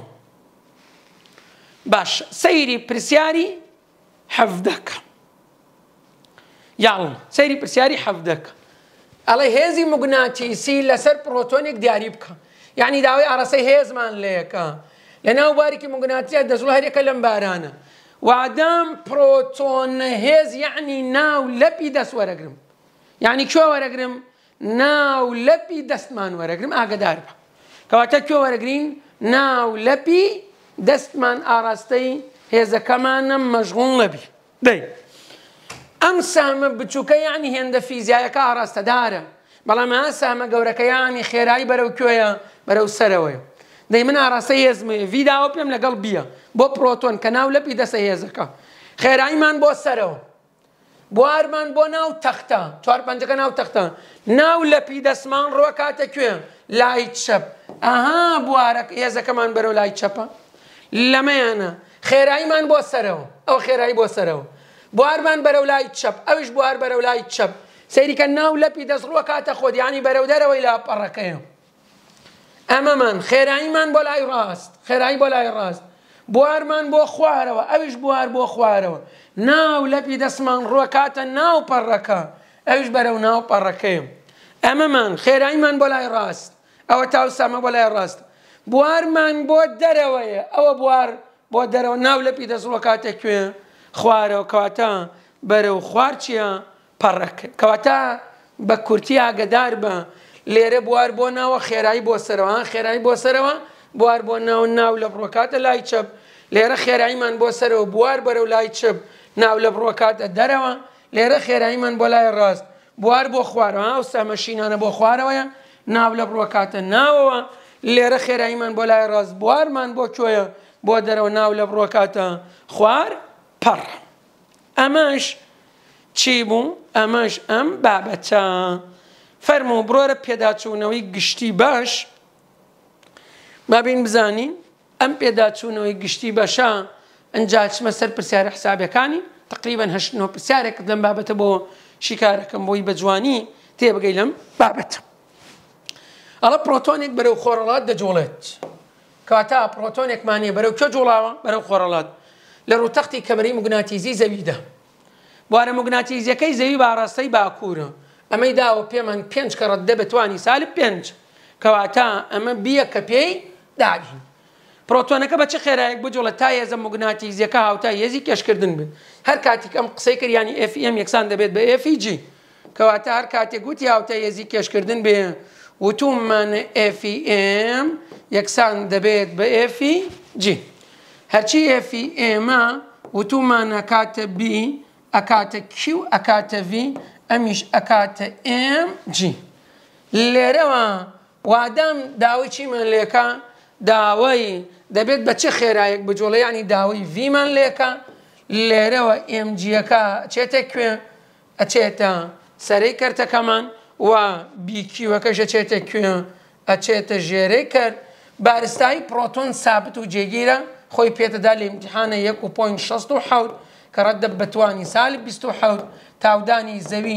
باش سەیری پرسیاری حەفدەکە یاڵ سەیری پرسیاری حەفدەکە ئەڵێ هێزی مگوناتیسی لەسەر پرۆتۆنێک دیاری بکە یعنی داوای ئارەسەی هێزمان لێەکە لەناو بارێکی مگوناتیە دەزڵ هەرێکە لەم بارانە وادام پرۆتۆن هێز یعنی ناو لەپی دەست وەرەگرم یعنی کوێ وەرەگرم ناو لەپی دەستمان وەرەگرم ئاگدار بە کەواتە کوێ وەرەگرین ناو لەپی دەستمان ئاراستەی هێزەکەمانە مەژغون لەبی دەی ئەم سامە بچووکە یعنی هێندە فیزیایەکە ئاراستەدارە بەڵام ئا سامە گەورەکەیانی خێرایی بەرەو کوێیە بەرەو سەرەوەی دەی من ئاراستە هێزمێ ویداوە پێم لەگەڵ بیە بۆ پرۆتۆن کە ناو لەپی دەسە هێزەکە خێراییمان بۆ سەرەوە بوارمان بۆ ناو تەختە چوار پنجەکە ناو تەختە ناو لەپی دەسمان ڕۆ کاتەکوێ لای چەپ ئەها بوارە هێزەکەمان بەرەو لای چەپە لەمەیانە خێراییمان بۆ سەرەوە ئەو خێرایی بۆ سەرەوە بوارمان بەرەو لای چەپ ئەوش بوار بەرەو لای چەپ سەیریکە ناو لەپی دەست ڕوە کاتە خۆدیانی بەرەو دەرەوەی لاپەڕەکەیە ئەمەمان خێراییمان بۆ لای ڕاست خێرایی بۆ لای ڕاست بوارمان بۆ خوارەوە ئەویش بوار بۆ خوارەوە ناو لەپی دەسمان ڕۆکاتە ناو پەڕەکە ئەوش بەرەو ناو پەڕەکەیم ئەمەمان خێرایمان بۆ لای ڕاست ئەوە تاوسامە بۆ لای ڕاست بوارمان بۆ دەرەوەیە ئەوە بوار بۆ دەرەوە ناو لەپی دەسڕۆ کاتە کوێ خوارەوە کەواتە بەرەو خوارچیە پەڕەکە کەواتە بە کورتی ئاگدار بە لێرە بوار بۆ ناوە خێرایی بۆ سەرەوە خێرایی بۆ سەرەوە بوار بۆ ناو ناو لە بڕۆکاتە لای چەپ لێرە خێراییمان بۆ سەرەوە بوار بەرەو لای چب ناو لە بڕۆکاتە دەرەوە لێرە خێراییمان بۆ لای ڕاست بوار بۆ خوارەوە و سامەشینانە بۆ خوارەوەیە ناو لە بڕۆکاتە ناوەوە لێرە خێراییمان بۆ لای ڕاست بوارمان بۆ کوێیە بۆ دەرەوە ناو لە بڕۆکاتە خوار پەڕ ئەمەش چی بوو ئەمەش ئەم بابەتە فەرمو و برۆرە پێداچوونەوەی گشتی باش بابین بزانین ئەم پێداچوونەوەی گشتی بەشە ئەنجچمە سەر پرسیارە حسابەکانی تقریبان هەشتنەوە پرسیارێکت لەم بابەتە بۆ شیکارەکەم بۆی بە جوانی تێبگەی لەم بابەت. ئەڵە پرۆتۆنێک بەرەو خۆرەڵات دەجوڵێت. کاتە پرۆتۆنێکمانێ بەرەو کە جوڵاوە بەرەو خۆرەڵات لە ڕوتەختی کەمەری مگناتیزی زەویدا. بوارە مگناتیزیەکەی زەوی باڕاستەی باکوورە. ئەمەی داوە پێمان پێنج کەڕەت دەبتوانی ساال پێنج کەواتە ئەمە بیە کە پێی داگین. پرۆتۆنەکە بە چ خێرایك بجۆڵە تا هێزە مگناتی زیەکە هاوتا هێزی کێشکردن بن هەر کاتێک ئەم قسەی کرد ینی FM e یەکسان دەبێت بە FG e کەواتە هەر کاتێک گوتی هاوتا هێزی کێشکردن بێ وتومان FM e یەکسان دەبێت بە FG هەرچی FM وتومانە کاتە B ئەکاتە Q ئەکاتە V ئەمیش ئەکاتە MG لێرەوە وادام داوای چیمان لێکە داوای دەبێت بە چه خێرایەک بجۆڵەیانی داوای ڤیمان لێکە لێرەوە ئێمجیەکە چێتە کوێ ئەچێتە سەرەی کەرتەکەمان و بیکیوەکەشە چێتە کوێ ئەچێتە ژێرەی کرد بارستایی پرۆتۆن سابت و جێگیرە خۆی پێتەدا لە امتحانە 1.6 کە ڕەتدە بەتوانی سالی 26 تاودانی زەوی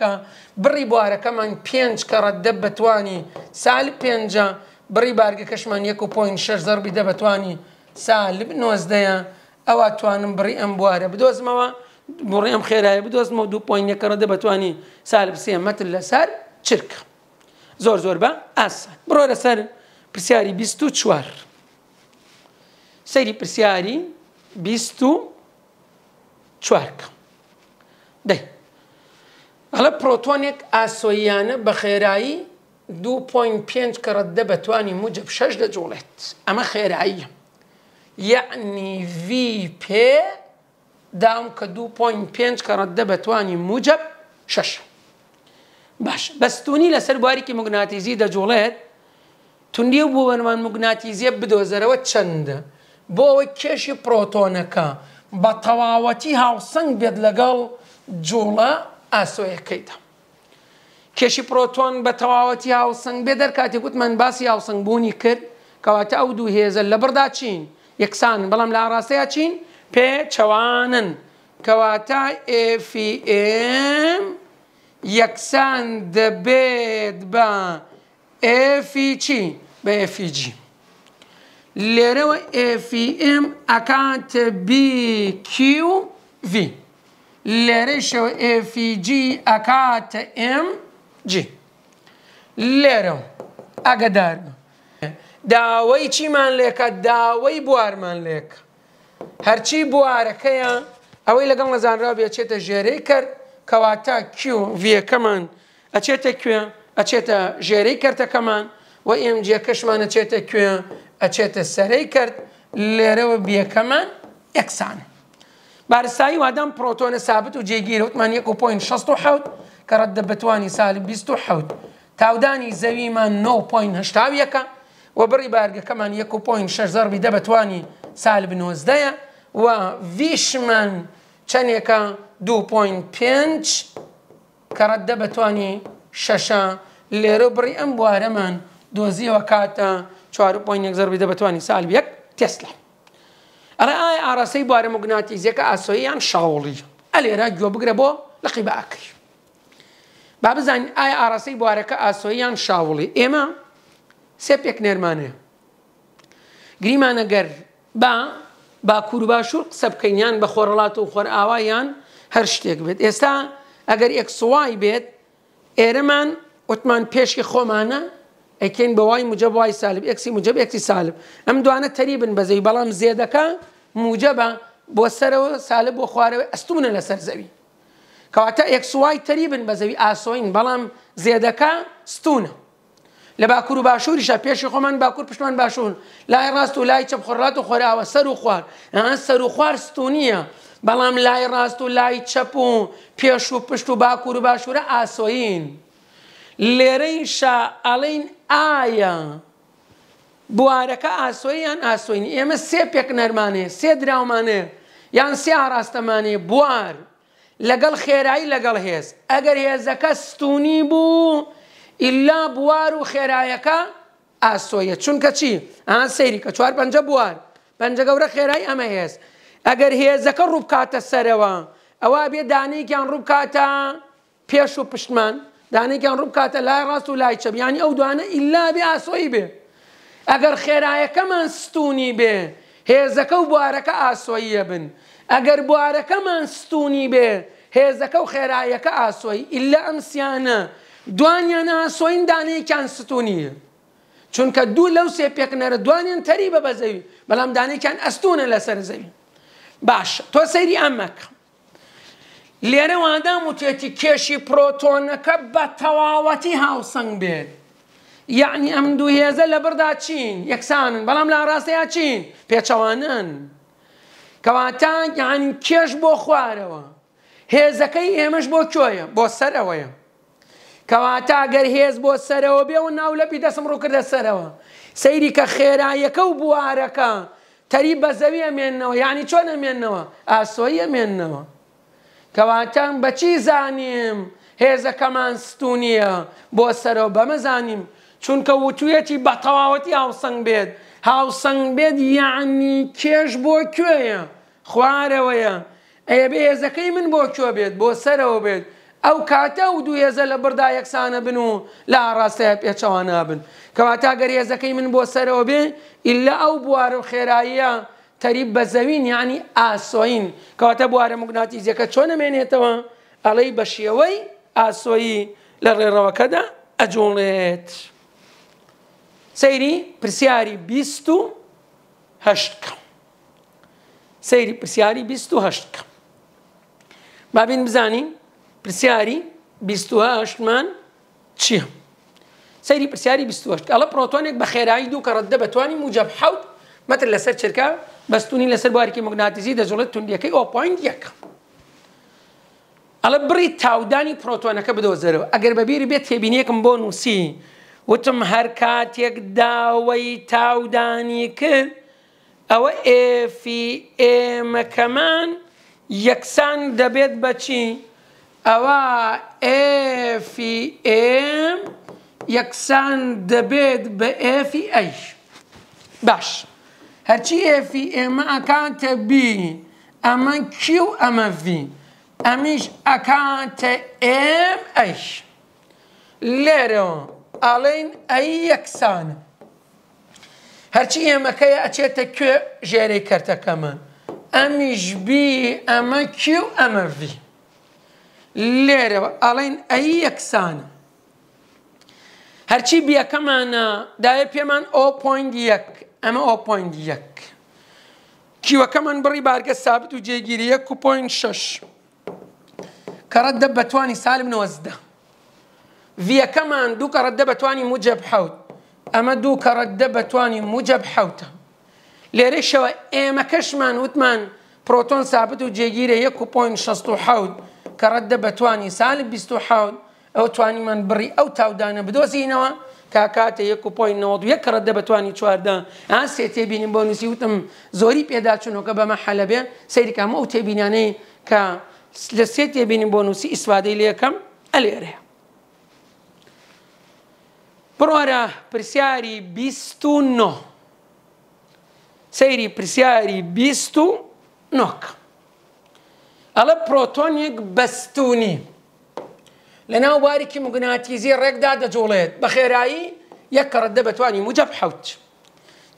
9.9 بڕی بوارەکەمان پێنج کە ڕەتدە بەتوانی سال پێنجە بڕی بارگە کەشمان 1.6 زەربی دە بەتوانی سال بنۆزدەیە ئەوە توانم بڕی ئەم بوارە بدۆزمەوە بڕی ئەم خێرایە بدۆزمەوە دو پوینەکەڕە دە بەتوانی سالب سێ مەتر لەسەر چرک زۆر زۆر بە ئاسان بڕۆ لەسەر پرسیاری 24 چوار سەیری پرسیاری 24 دەی ئەڵە پرۆتۆنێک ئاسۆیانە بە خێرایی 2.5 کە ڕەتدە بەتوانی موجب شش دەجوڵێت ئەمە خێراییە یعنی VP دام کە 2.5 کە ڕەتدە بەتوانی موجب شش باش بەستونی لەسەر باریکی مگناتیزی دەجوڵێت توندی بۆ بەرمان مگناتیزیە بدۆزەرەوە چەندە بۆ ئەوەی کێشی پرۆتۆنەکە بە تەواوەتی هاوسنگ بێت لەگەڵ جوڵە ئاسۆیەکەیدا کێشی پرۆتۆن بە تەواوەتی هاوسنگ بێ دەرکاتی گوتمان باسی هاوسنگبوونی کرد کەواتە ئەو دوو هێزە لە بەردا چین یەکسان بەڵام لە ئاراستەیە چین پێ چەوانن کەواتە ئFM یەکسان دەبێت بە ئFی چی بە ئFG لێرەوە ئFM ئەکات BQV لێرەشەوە ئFG ئەکاتە M جی لێرە ئەگەدار داوای چیمان لێکە داوای بوارمان لێک هەرچی بوارەکەیە ئەوەی لەگەڵ نەزانرا بێچێتە ژێرەی کرد کەواتە کیڤەکەمان ئەچێتە کوێ ئەچێتە ژێرەی کردەکەمان و ئێمجیە کەشمانە چێتە کوێ ئەچێتە سەرەی کرد لێرەوە بیەکەمان یەکسانە. بارستایی وادام پرۆتۆنە سابت و جێگیرەوتمان 1.6 کە ڕەتدە بەتوانی سالی 1970 تاودانی زەویمان 9.8ەکە و بڕی بارگەکەمان 1.6 زەربی دەبتوانی سالب بنۆزدەیە و ویشمان چەندێکە 2.5 کە ڕەتدە بەتوانی شەشە لێرە بڕی ئەم بوارەمان دۆزیەوە کاتە 4.1 زەربی دەبتوانی سال یەک تێسلە. ئەرە ئایا ئاراسەی بوارە مگوناتی زیەکە ئاسۆییان شاوڵی ئەلێرە گوێ بگرە بۆ لەقی بەعکەی. با بزانین ئایا ئاراسی بوارەکە ئاسۆییان شاوڵی ئێمە سێپێک نێرمانەیە گریمانەگەر با با کوروباشوور قسە بکەینیان بە خۆرەڵات و خۆر ئاوایان هەر شتێک بێت ئێستا ئەگەر یەکسوای بێت ئێرەمان وتمان پێشی خۆمانە ئەکەین بەوای مجب وای سالب ئەکسی مجب ئەکسی سالب ئەم دوانە تەری بن بەزەی بەڵام زێدەکە موجبە بۆ سەرەوە سالب بۆ خوارەوە ئەستونە لەسەر زەوی کەواتە ئەکسوای تەری بن بەزەوی ئاسۆین بەڵام زێدەکە ستونە لە باکوور و باشووریشە پێشی خۆمان باکوور پشتمان باشوون لای ڕاست و لای چەپ خۆڕات و خۆراوە سەر و خوار سەر و خوار ستونیە بەڵام لای ڕاست و لای چەپ و پێش و پشت و باکوور و باشوورە ئاسۆین لێرەیش ئەڵین ئایا. بوارەکە ئاسۆیان ئاسۆین ئێمە سێ پێک نەرمانێ سێ دراومانێ یان سێ ئاراستەمانێ بوار لەگەڵ خێرایی لەگەڵ هێز ئەگەر هێزەکە ستونی بوو ئللا بوار و خێرایەکە ئاسۆیە چونکە چی ئا سەیری کە چوار پەنجە بوار پەنجە گەورە خێرای ئەمە هێز ئەگەر هێزەکە ڕووبکاتە سەرەوە ئەوە بێ دانەیەکیان ڕووبکاتە پێش و پشتمان دانێکیان ڕووبکاتە لای ڕاست و لای چەبیانی ئەو دوانە ئللا بێ ئاسۆی بێ ئەگەر خێرایەکەمان ستونی بێ هێزەکە و بوارەکە ئاسۆیە بن ئەگەر بوارەکەمان ستونی بێ هێزەکە و خێرایەکە ئاسۆی ئللا ئەمسیانە دوانیان ئاسۆین دانەیەکیان ستونیە چونکە دوو لەو سێ پێکنەرە دوانیان تەری بە بەزەوی بەڵام دانێکیان ئەستونە لەسەر زەوی باش تۆ سەیری ئەمەکە لێرە وادام وتێتی کێشی پرۆتۆنەکە بە تەواوەتی هاوسنگ بێت یعنی ئەم دوو هێزە لە بردا چین یەکسانن بەڵام لا ڕاستەیە چین پێچەوانن. کەواتان یعنی کێش بۆ خوارەوە هێزەکەی ئێمەش بۆ کۆیە بۆ سەرەوەیە کەواتە گەر هێز بۆ سەرەوە بێ و ناولەپی دەسم ڕوو کردە سەرەوە سەیری کە خێرایەکە و بوارەکە تەری بە زەویە مێننەوە یعنی چۆنە مێننەوە ئاسۆیە مێننەوە کەواتان بەچی زانیم هێزەکەمان ستونیە بۆ سەرەوە بەمەزانیم چونکە وتویەتی بە تەواوەتی هاوسنگ بێت هاوسەنگ بێت یعنی کێش بۆ کوێیە خوارەوەیە ئەیە بێ هێزەکەی من بۆ کۆ بێت بۆ سەرەوە بێت ئەو کاتە و دوو هێزە لە بردا یەکسانە بن و لا ڕاستەیە پێچەوە نابن کەواتا گەر هێزەکەی من بۆ سەرەوە بێ ئللا ئەو بوارە و خێراییە تەریب بە زەوین یعنی ئاسۆین کەواتە بوارە مگناتیزیەکە چۆن نەمێنێتەوە ئەڵەی بە شێوەی ئاسۆیی لە ڕێڕەوەکەدا ئەجوڵێت. سەیری پرسیاری بیست و هەشت بکەم سەیری پرسیاری بیست و هەشت بکەم بابین بزانین پرسیاری بیست و هەشتمان چییە؟ سەیری پرسیاری بیست ئەڵە پرۆتۆنێک بە خێرایی دوو کە ڕەددە بەتوانانی موجب حوت مەتر لەسەر چرکە بەستونی لەسەر بارکی مەگناتیزی دەزۆڵێت توندیەکەی ئۆپۆین یەکە. ئەڵە بڕی تاودانی پرۆتۆنەکە بدۆزەرەوە ئەگەر بەبیری بێت تێبینیەکەم بۆ نووسی وتم هەر کاتێک داوەی تاودانی کرد ئەوە ئێفی ئێمەکەمان یەکسان دەبێت بەچی ئەوە ئێفی ئێم یەکسان دەبێت بە ئێفی ئەیش باش هەرچی ئێفی ئێمە ئەکاتە بی ئەمە کی و ئەمە ڤی ئەمیش ئەکاتە ئێم ئەیش لێرەوە ئاڵین ئەی یەکسانە. هەرچی ئێمەکەی ئەچێتە کوێ ژێرەی کەرتەکەمان. ئەمیژبی ئەمە کی و ئەمەڤی. لێرەوە ئاڵین ئەی یەکسانە. هەرچی بیەکەمانە دایە پێمان ئۆ.1 ئەمە ئۆ.1. کیوەکەمان بڕی بارگە سابت و جێگیری 1.6 کەڕەت دە بەتوانی سالم 90. ڤیەکەمان دوك کەڕەدە بەتوانی مجب حوت ئەمە دوو کەڕەدە بەتوانی موجب حوتە لێرەشەوە ما كشمان وتمان پرۆتۆن سابت و جێگیرە 1.6 کە ڕەدە بەتوانی سال 26 ئەو توانیمان بڕی ئەو تاودانە بدۆزینەوە کا کاتە 1.91 کە ڕەدە بەتوانی چواردە ئا سێ تێبینین بۆ بونسي وتم زۆری پێداچونەوەکە بەمە حەلەبێ سەریکە ئەمە ئەو تێبینانەی کە يعني ك تێبینین بۆ بونسي ئیسوادەی ليكم ئەلێرەیە Prora prisjari bistu no. Seri prisjari bistu nok. ئەڵە پرۆتۆنیەک bestuni. لە ناو باریکی مگوناتیزی ڕێکدا دەجوڵێت بە خێرایی یەک کەڕەت دە بەتوانی مجب حوت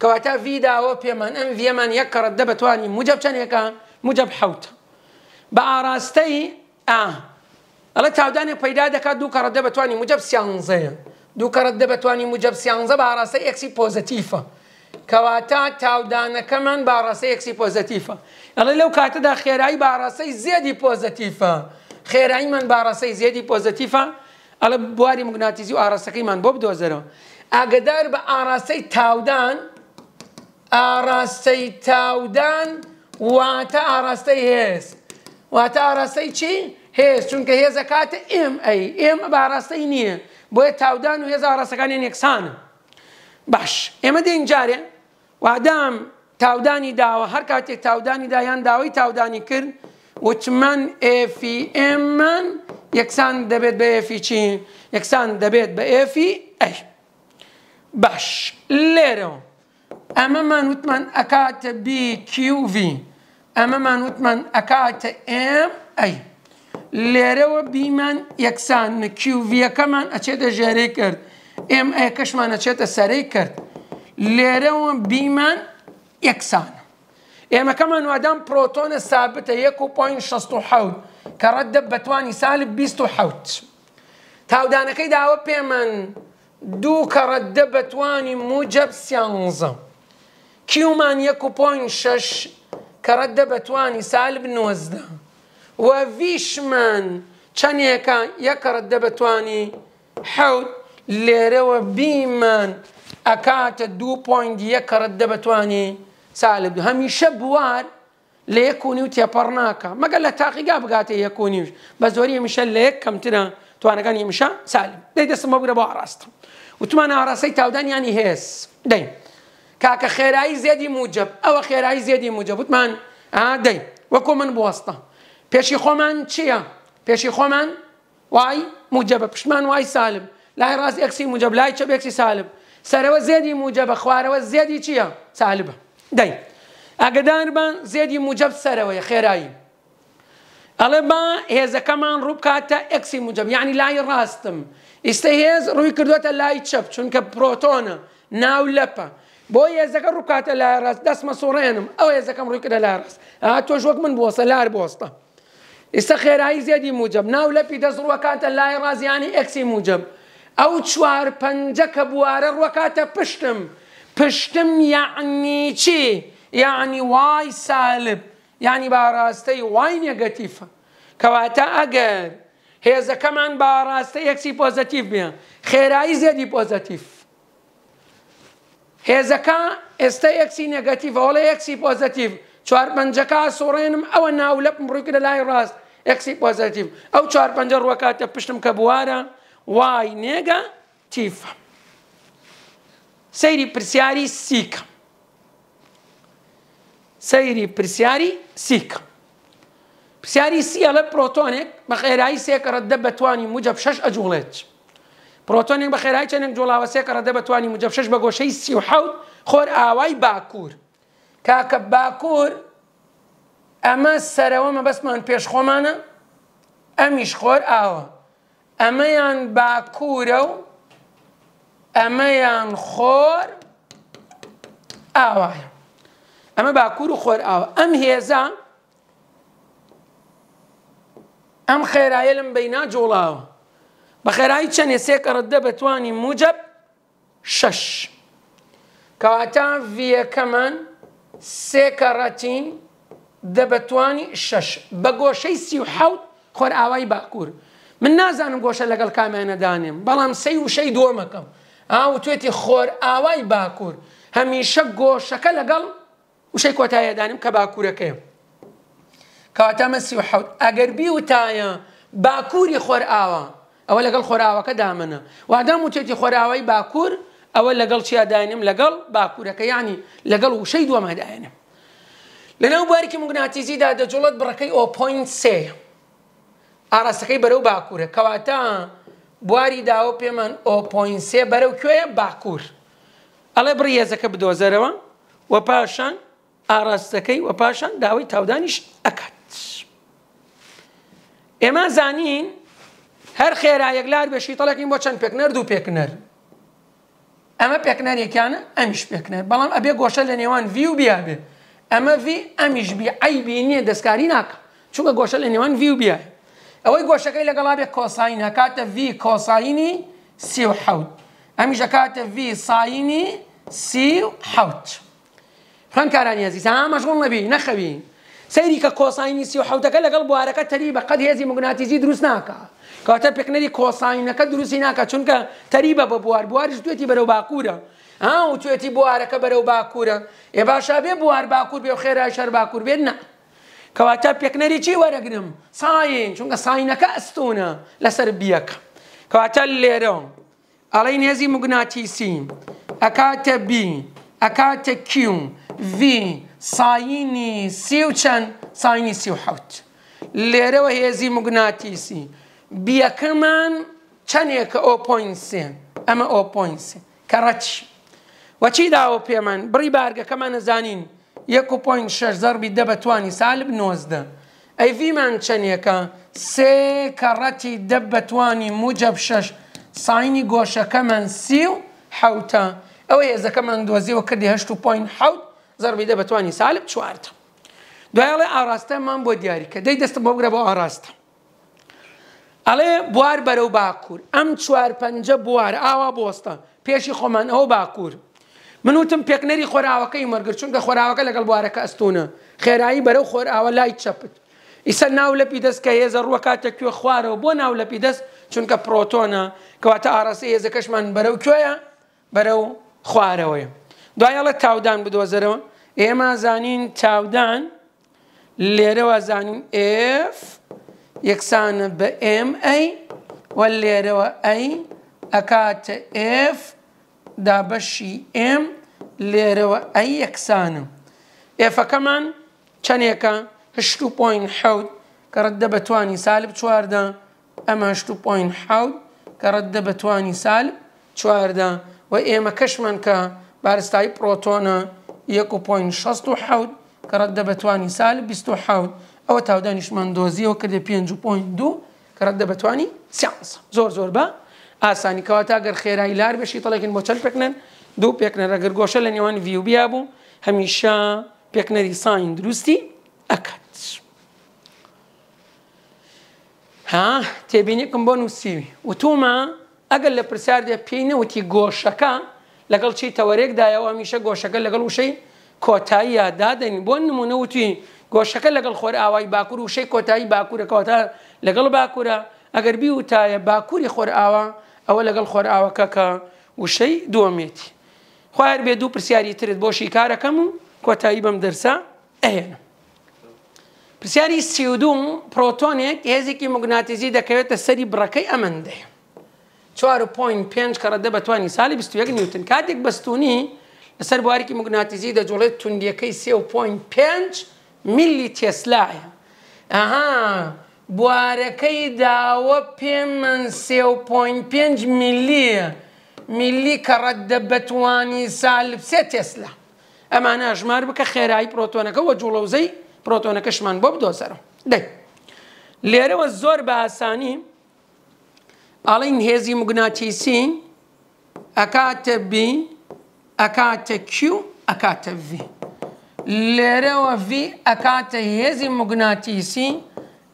كواتا فيدا پێمان ئەم ڤێمان یەک کەڕەت دە بەتوانی مجب چەندێکە مجب حوت بە اه ئا تاوداني بيدادا كادو كر دوو کەڕەت مجب دووکەڕت دەبتوانانی مجب سیانزە باڕاستە ئەکسی پۆزتیفە کەواتە تاودانەکەمان باڕاستە ئەکسی پۆزتیفە ئەڵێ لەو کاتەدا خێرایی باڕاستەی زیادی پۆزتیفە خێرایی من باڕاستەی زیادی پۆزتیفە ئەڵە بواری مگناتیزی و ئاراستەکەیمان بۆ بدۆزەرەوە ئاگدار بە ئاراستەی تاودان ئاراستەی تاودان واتە ئاراستەی هێز واتە ئاراستەی چی؟ هێز چونکە هێزە کاتە ئێم ئەی ئێمە باڕاستەی نییە. بۆیە تاودان و هێزا ڕاستەکانیان یەکسانن باش ئێمە دێن جارێ وادام تاودانی داوە هەر کاتێک تاودانی دایان داوای تاودانی کرد وچمان ئFMمان e یەکسان دەبێت بە ئفی e چی یەکسان دەبێت بە ئفی ئەش e باش لێرەوە ئەمەمان وتمان ئەکاتە BQV ئەمەمان وتمان ئەکاتە M ئەی لێرەوە بیمان یەکسان کیوڤەکەمان ئەچێتە ژێرەی کرد ئێم ئە کەشمان ئەچێتە سەرەی کرد لێرەوە بیمان یەکسانە ئێمەکەمان وادام پرۆتۆنە سابتە 1.6 کە ڕەتدە بەتوانی ساڵ 26 تاودانەکەی داوە پێمان دوو کە ڕەتدە بەتوانی موجب سیانزم کیومان 1.6 کە ڕەتدە بەتوانی سالب 90. وفيشمان ویشمان چەندێکە یەکڕەت دەبتوانی حەوت لێرەوە بیمان ئەکاتە دو بوينت یەکڕەت دەبتوانی سالب هەمیشە بوار لە یەکونی و تێپەڕ ناکە مەگەل لە تاقیگا بگاتە یەکونیش بە زۆری میشە لە یەک کەمترە توانەکان یمشە سالم دەی دەستمە بگرە بۆ ئاراستم وتمان تاودان يعني هيس دەین كاك خيراي زيدي موجب او خيراي زيدي موجب وتمان آه، دەین وەکو من بواسطه پێشی خۆمان چییە؟ پێشی خۆمان وای موجبە پشتمان وای سالم لای ڕاست ئەکسی موجب لای چەبێکسی سالم سەرەوە زێدی موجبە خوارەوە زێدی چییە؟ سالبە دەی ئەگەداربان زێدی موجب سەرەوەی خێرایی ئەڵێ با هێزەکەمان ڕوو بکاتە ئەکسی موجب یعنی لای ڕاستم ئیستا هێز ڕووی کردوتە لای چەپ چونکە پرۆتۆنە ناو لەپە بۆ هێزەکە ڕووکاتە لای ڕاست دەستمە سوڕێنم ئەو هێزەکەم ڕووی کردە لای ڕاست ئا تۆش وەک من بۆسە لار بۆستە ئێستا خێرایی زیادی موجب ناو لەپی دەست ڕوەکاتە لای ڕازیانی ئەکسی موجب ئەو چوار پەنجە کە بوارە ڕوەکاتە پشتم پشتم یعنی چی یعنی وای سالب یعنی باڕاستەی وای نەگەتیفە کەواتە ئەگەر هێزەکەمان باڕاستە یەکسی پۆزتیف بێ خێرایی زیادی پۆزتیف هێزەکە ئێستا یەکسی نەگەتیڤ ئەوڵە یەکسی پۆزتیف چوار پەنجەکە سوڕێنم ئەوە ناو لەپ بڕووی لە لای ڕاست ئەکسی پۆزتیف ئەو چهار پنج ڕوە کاتە پشتم کە بوارە وای نێگە تیفە سەیری پرسیاری سیکە سەیری پرسیاری سیکە پرسیاری سیە لە پرۆتۆنێک بە خێرایی سێکەڕەت دە بەتوانی موجب شش ئەجوڵێت پرۆتۆنێک بە خێرای چەندێک جوڵاوە سێکەڕە دە بەتوانی موجب شش بە گۆشەی سی و حوت خۆر ئاوای باکوور کاکە باکوور ئەمە سەرەوەمە بەسمان پێشخۆمانە ئەمیش خۆر ئاوە ئەمەیان باکوورە و ئەمەیان خۆر ئاوایە ئەمە باکوور و خۆر ئاوە ئەم هێزا ئەم خێرایە لەم بەینا جۆڵاوە بە خێرایی چەند ێسێک ڕدە بتوانین موجب شش کەواتە ڤیەکەمان سێکە ڕەتین دەبتوانی شش بە گۆشەی سی و حوت خۆر ئاوای باکوور من نازانم گۆشە لەگەڵ کامێنەدانێم بەڵام سی وشەی دۆمەکەم ئاو توێتی خۆر ئاوای باکوور هەمیشە گۆشەکە لەگەڵ وشەی کۆتایەدانیم کە باکوورەکەیم کەواتەمە سی و حوت ئەگەر بی وتایە باکووری خۆر ئاوە ئەوە لەگەڵ خۆراوەکە دامنە وادام وتێتی خۆراوەی باکوور ئەوە لەگەڵ چیادانیم لەگەڵ باکوورەکە ینی لەگەڵ وشەی دووەمەداێنم لەناو باریکی مگناتیزیدا دەجوڵەت بڕەکەی ئۆپۆین سێ ئاراستەکەی بەرەو باکوورە کەواتە بواری داوە پێمان ئۆپۆین سێ بەرەو کوێە باکوور ئەڵێ بڕیێزەکە بدۆزەرەوە وە پاشان ئاراستەکەی وە پاشان داوای تاودانیش ئەکات ئێمە زانین هەر خێرا یەکلار بێشی تەڵەکەین بۆ چەند پێکنەر دوو پێکنەر ئەمە پێکنەرێکیانە ئەمیش پێکنەر بەڵام ئەبێ گۆشە لە نێوان وی و بیابێت ئەمە V ئەمیش بی ئەیبی نییە دەستکاری ناکە چونکە گۆشە لە نێوان وی بیە ئەوەی گۆشەکەی لەگەڵابێ کۆساین هەکاتە V کۆساینی سی و حەوت ئەمیش ئەکاتە V ساینی سی و حەوت خوێنکارانی عزيز تا مشغول نبي نخبي سيري کە کۆساینی سي وحوت حەوتەکە لەگەڵ بوارەکە تريبة قد قەت هێزی مگوناتیزی دروست ناکە کاتە پێکنەری کۆساینەکە دروستی ناکە چونکە تەریبە بە بوار بواریش دوێتی برو باقورة ئا آه، و توێتی بوارەکە بەرەو باکوورە ێ باشا بێ بوار باکوور بێ و خێرا شەر باکوور بێن نە کەواتە پێکنەری چی وەرەگرم ساین چونکە لسر ئەستونە لەسەر بیەکە کەواتە لێرە ئەڵی نێزی مگناتیسی ئەکاتە بی ئەکاتە کیوم وی ساینی سی و چەند ساینی سی و حوت لێرەوە هێزی مگناتیسی بیەکەمان چەندێکە ئۆپۆینسێ ئەمە ئۆپۆینسێ کە و چی داوە پێمان بڕی بارگەکەمان نەزانین 1.6 زەربی دە بەتوانی سالب نۆزدە ئەی ڤیمان چەندەکە سێ کەڕەتی دە بەتوانی موجب شش ساینی گۆشەکەمان سی و حوتە ئەوە ێزەکەمان دۆزیەوە کردی هە پوین حوت زەربی دە بەتوانی سالب چواردە دوایڵێ ئاراستەمان بۆ دیاریکە دەی دەستم بۆگرە بۆ ئاراستە ئەڵێ بوار بەرەو باکوور ئەم چوار پەنجە بوار ئاوا بۆستە پێشی خۆمان ئەوە باکوور من وتم پێکنەری خۆراوەکەی مەرگر چونکە خۆراوەکە لەگەڵ بوارەکە ئەستونە خێرایی بەرەو خۆراوە لای چەپت ئیسە ناو لەپی دەست کە هێزە ڕووە کاتە کوێ خوارەوە بۆ ناو لەپی دەست چونکە پرۆتۆنە کەواتە ئاراسی هێزە کەشمان بەرەو کوێە بەرەو خوارەوەی دوایەڵە تاودان بدۆزەرەوە ئێمە زانین تاودان لێرەوە زانین F یەکسانە بە MA و لێرەوە ئەی ئەکاتە F دا ام ئێم اي ئەی یەکسانم كمان چەندێکە هشت و پوین حەوت کە ڕەتدە بەتوانی سالب چواردە ئەمە هشت و پوین حەوت کە ڕەتدە بەتوانی سالب چواردە و بروتونا يكو بوين شستو حود كرد بتواني سالب بستو حود او 20حوت ئەوە تاودانیشمان دۆزیەوە کردێ 5.2 کە ڕەتدە بەتوانی سیانس زور زۆر بە ئاسانیکەوە تاگەر خێرایی لار بەشی تەڵێکن بۆ چەند پێکنن دوو پێکنە ڕگەر گۆشە لە نێوان ڤیوبیا بوو هەمیشە پێکنەری ساین دروستی ئەکات. ها تێبینیکم بۆ نووسیوی وتومە ئەگەر لە پرسیار دە پێینەوتی گۆشەکە لەگەڵ چی تەوەرێکدایەوە هەمیشە گۆشەکە لەگەڵ وشەی کۆتایی یادادەین بۆ نمونە وتی گۆشەکە لەگەڵ خۆر ئاوای باکوور و شەی کۆتایی باکوورەکەەوە تا لەگەڵ باکوورە ئەگەر بی وتایە باکووری خۆر ئاوە ئەوە لەگەڵ خۆراوەکە کە وشەی دووەمێتی خوار بێ دوو پرسیاری ترت بۆشی کارەکەم و کۆتایی بەم دەرسا ئەێنە پرسیاری سیودوم پرۆتۆنێک هێزێکی مگناتیزی دەکەوێتە سەری بڕەکەی ئەمەندێ چوار پوین پێنج کەڕە دە بەتوانی ساڵی 21 نیوتن کاتێک بەستونی لەسەر بوارێکی مگناتیزی دەجوڵێت توندیەکەی سێ و پوین پێنج میلی تێسلایە ئەها بوارەکەی داوە پێ من سێ و پۆین پێ میلیە میلی کە ڕەددە بەتوانی سالبسێ تێسلا ئەمانە ئەژمار بکە خێرایی پرۆتۆنەکە وە جوڵەوزەی پرۆتۆنەکەشمان بۆ بدۆزەرەوە دەی لێرەوە زۆر بە ئاسانی ئاڵین هێزی مگناتیسی ئەکاتە بی ئەکاتە کیو ئەکاتە V لێرەوە V ئەکاتە هێزی مگناتیسی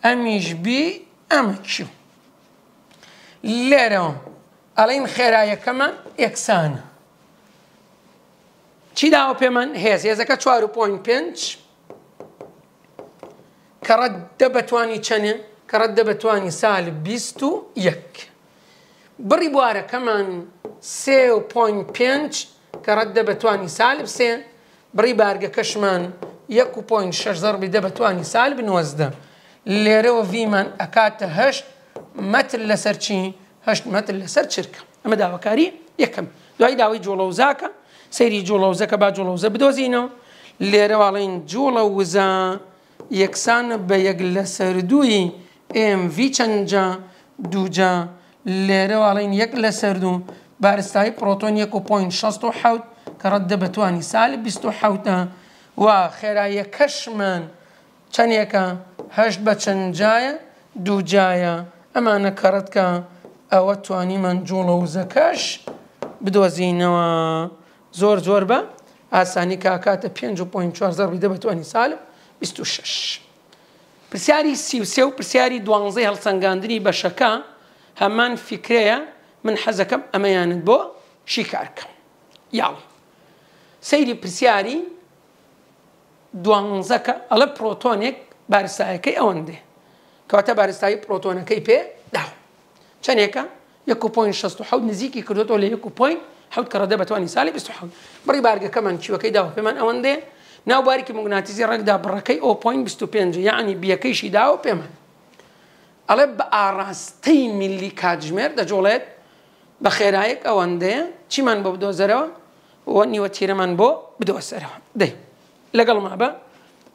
ئەمیشبی ئەمە چی لێرەوە ئەڵین خێرایەکەمان ئێکسانە چی داوە پێمان هێز هێزەکە 4.5 کەڕەت دە بەتوانی چەنێ کەڕەت دە بەتوانی سال 21 بڕی بوارەکەمان 3.5 کەڕەت دە بەتوانی سالب سێ بڕی بارگەکەشمان 1.6 بی دە بەتوانی سال بنوەزدە لێرەوە ڤیمان ئەکاتە هەشت مەتر لەسەر چی هەشت مەتر لەسەر چرکە ئەمە داواکاری یەکەم دوای داوای جۆڵەوزاکە سەیری جۆڵەوزەکە با جۆڵەوزە بدۆزینەوە لێرەواڵین جوڵە وزە یەکسانە بە یەک لەسەر دووی ئMV چەندجا دووجە لێرەواڵین یەک لەسەر دوو بارستایی پرۆتۆن 1.6 کە ڕەت دەبتوانی سال 26 و خێرایە کەشمان چەندەکە هەشت بە چەندجایە دووجایە ئەمانە کەڕەتکە ئەوە توانیمان جوڵە و زەکەش بدۆزینەوە زۆر زۆر بە ئاسانی کاکاتە 5.4 دە بەتوانی سالم 26. پرسیاری سیوسێ و پرسیاری دوانزەی هەڵسەنگاندنی بەشەکە هەمان فکرەیە من حەزەکەم ئەمەیانت بۆ شیکارکەم. یاڵ. سەیری پرسیاری دوانزەکە ئەڵە پرۆتۆنێک بارستایەکەی ئەوەندێ کەواتە بارستایی پرۆتۆنەکەی پێ داو چەندێکە 1.6 نزیکی کردوەوە لە 1.6 کە ڕدە بەتوانانی ساڵی 26 بڕی بارگەکەمان چیوەکەی داوە پێمان ئەوەندێ ناوبارێکی مگناتیزی ڕێکدا بڕەکەی 0.25 یعنی بیەکەیشی داوە پێمان ئەڵێ بە ئاڕاستەی میلی کاتژمێر دەجۆڵێت بە خێرایەک ئەوەندەیە چیمان بۆ بدۆزەرەوە وە نیوە تیرەمان بۆ بدۆسەرەوە دەی لەگەڵ ما بە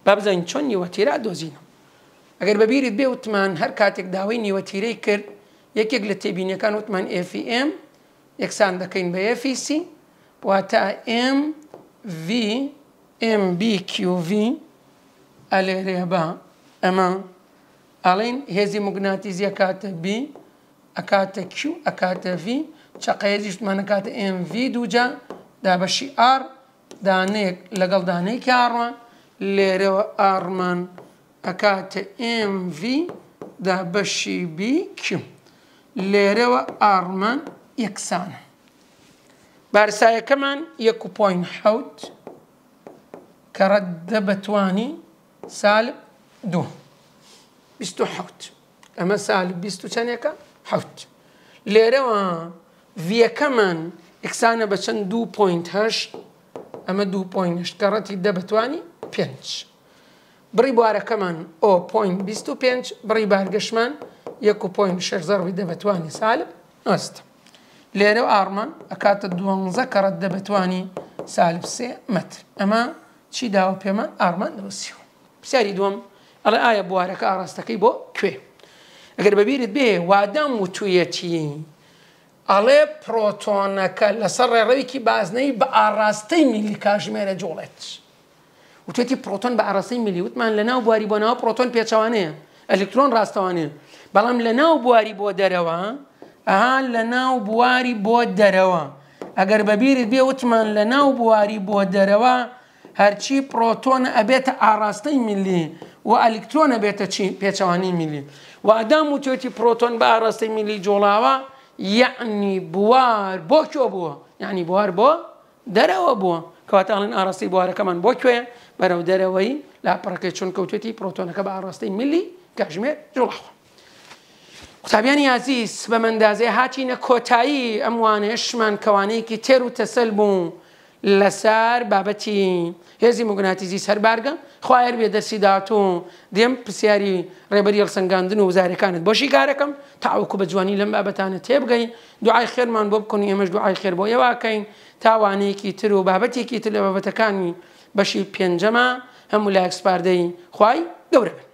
با بزانین چۆن نیوەتیرا دۆزینم ئەگەر بەبییرت بێ وتمان هەر کاتێک داوای نیوەتیرەی کرد یەکێک لە تێبینیەکان وتمان FM یەکسان دەکەین بە FCC واتە MV MBQV ئەلێرێبا ئەمە ئەڵین هێزی مگناتیزیە کاتە B ئەکاتە Q ئەکاتە V چقەیەزیشتمانە کاتە MV دووجە دابەشی R دانەیەک لەگەڵ دانەی کارڕە لێرەوە ئارمان ئەکاتە MV دا بەشی بیکیم لێرەوە ئارمان یەکسانە بارسایەکەمان یەک و پوین حوت کە ڕەدە بەتوانی سال دوو بیست و حوت ئەمە سال بیست و چەندێکە حوت لێرەوە ڤیەکەمان ئەکسانە بە چەند دوو پوینت هەشت ئەمە دو پوینشت کە ڕەتی دە بتوانی پێنج. بڕی بوارەکەمان ئۆ پوین 25 بڕی بارگەشمان 1.6 زەڕوی دەبتوانی سالب ئەست. لێرە ئارمان ئەکاتە دوزە کەڕەت دەبتوانی سالب سێ مەتر ئەمە چی داوە پێمان ئارمان دەوسیوە. پرسیاری دووەم ئەڵە ئایا بوارەکە ئاڕاستەکەی بۆ کوێ. ئەگەر بەبیرت بێ وادام و توویەتی ئەڵێ پرۆتۆنەکە لەسەر ڕێڕەویکی بازنەی بە ئاراستەی میلی کاژمێرە جوڵێت وتێتی پرۆتۆن بە ئاراستەی میلیوتمان لە ناو بواری بۆ ناو پرۆتۆن پێچوانەیە ئەلکترۆن ڕاستەوانێ بەڵام لە ناو بواری بۆ دەرەوە ئەها لە ناو بواری بۆ دەرەوە ئەگەر بەبیرت بێ وتمان لە ناو بواری بۆ دەرەوە هەرچی پرۆتۆن ئەبێتە ئاراستەی میلی و ئەلکترۆنە بێتە چی پێچەوانی میلی و ئەدام و تێتی پرۆتۆن بە ئاراستەی میلی جۆڵاوە یعنی بوار بۆ کۆ بووە یعنی بوار بۆ دەرەوە بووە کەواتاڵن ئاراستی بوارەکەمان بۆ کوێ بەرەو دەرەوەی لاپڕەکەی چون کەوتێتی پرۆتۆنەکە بە ئاڕاستی ملی کاژمێر جوڵخوا. قوتابیانی عزیز بە مندازێ هاچینە کۆتایی ئەموانێشمان کەوانەیەکی تێر و تەسەل بوو لەسەر بابەتی هێزی مگوناتیزی سەربارگە خوار بێ دەرسی دااتوم دێم پرسیاری ڕێبەری هەڵسەنگاندن و وزارەکانت بۆشی کارەکەم تاوەکو بە جوانی لەم بابەتانە تێبگەین دوعای خێرمان بۆ بکەین ئێمەش دوعای خێر بۆ ێواکەین تاوانەیەکی تر و بابەتێکی تر لە بابەتەکانی بەشی پێنجەما هەموو لایەکسپاردەی خوای گەورە بن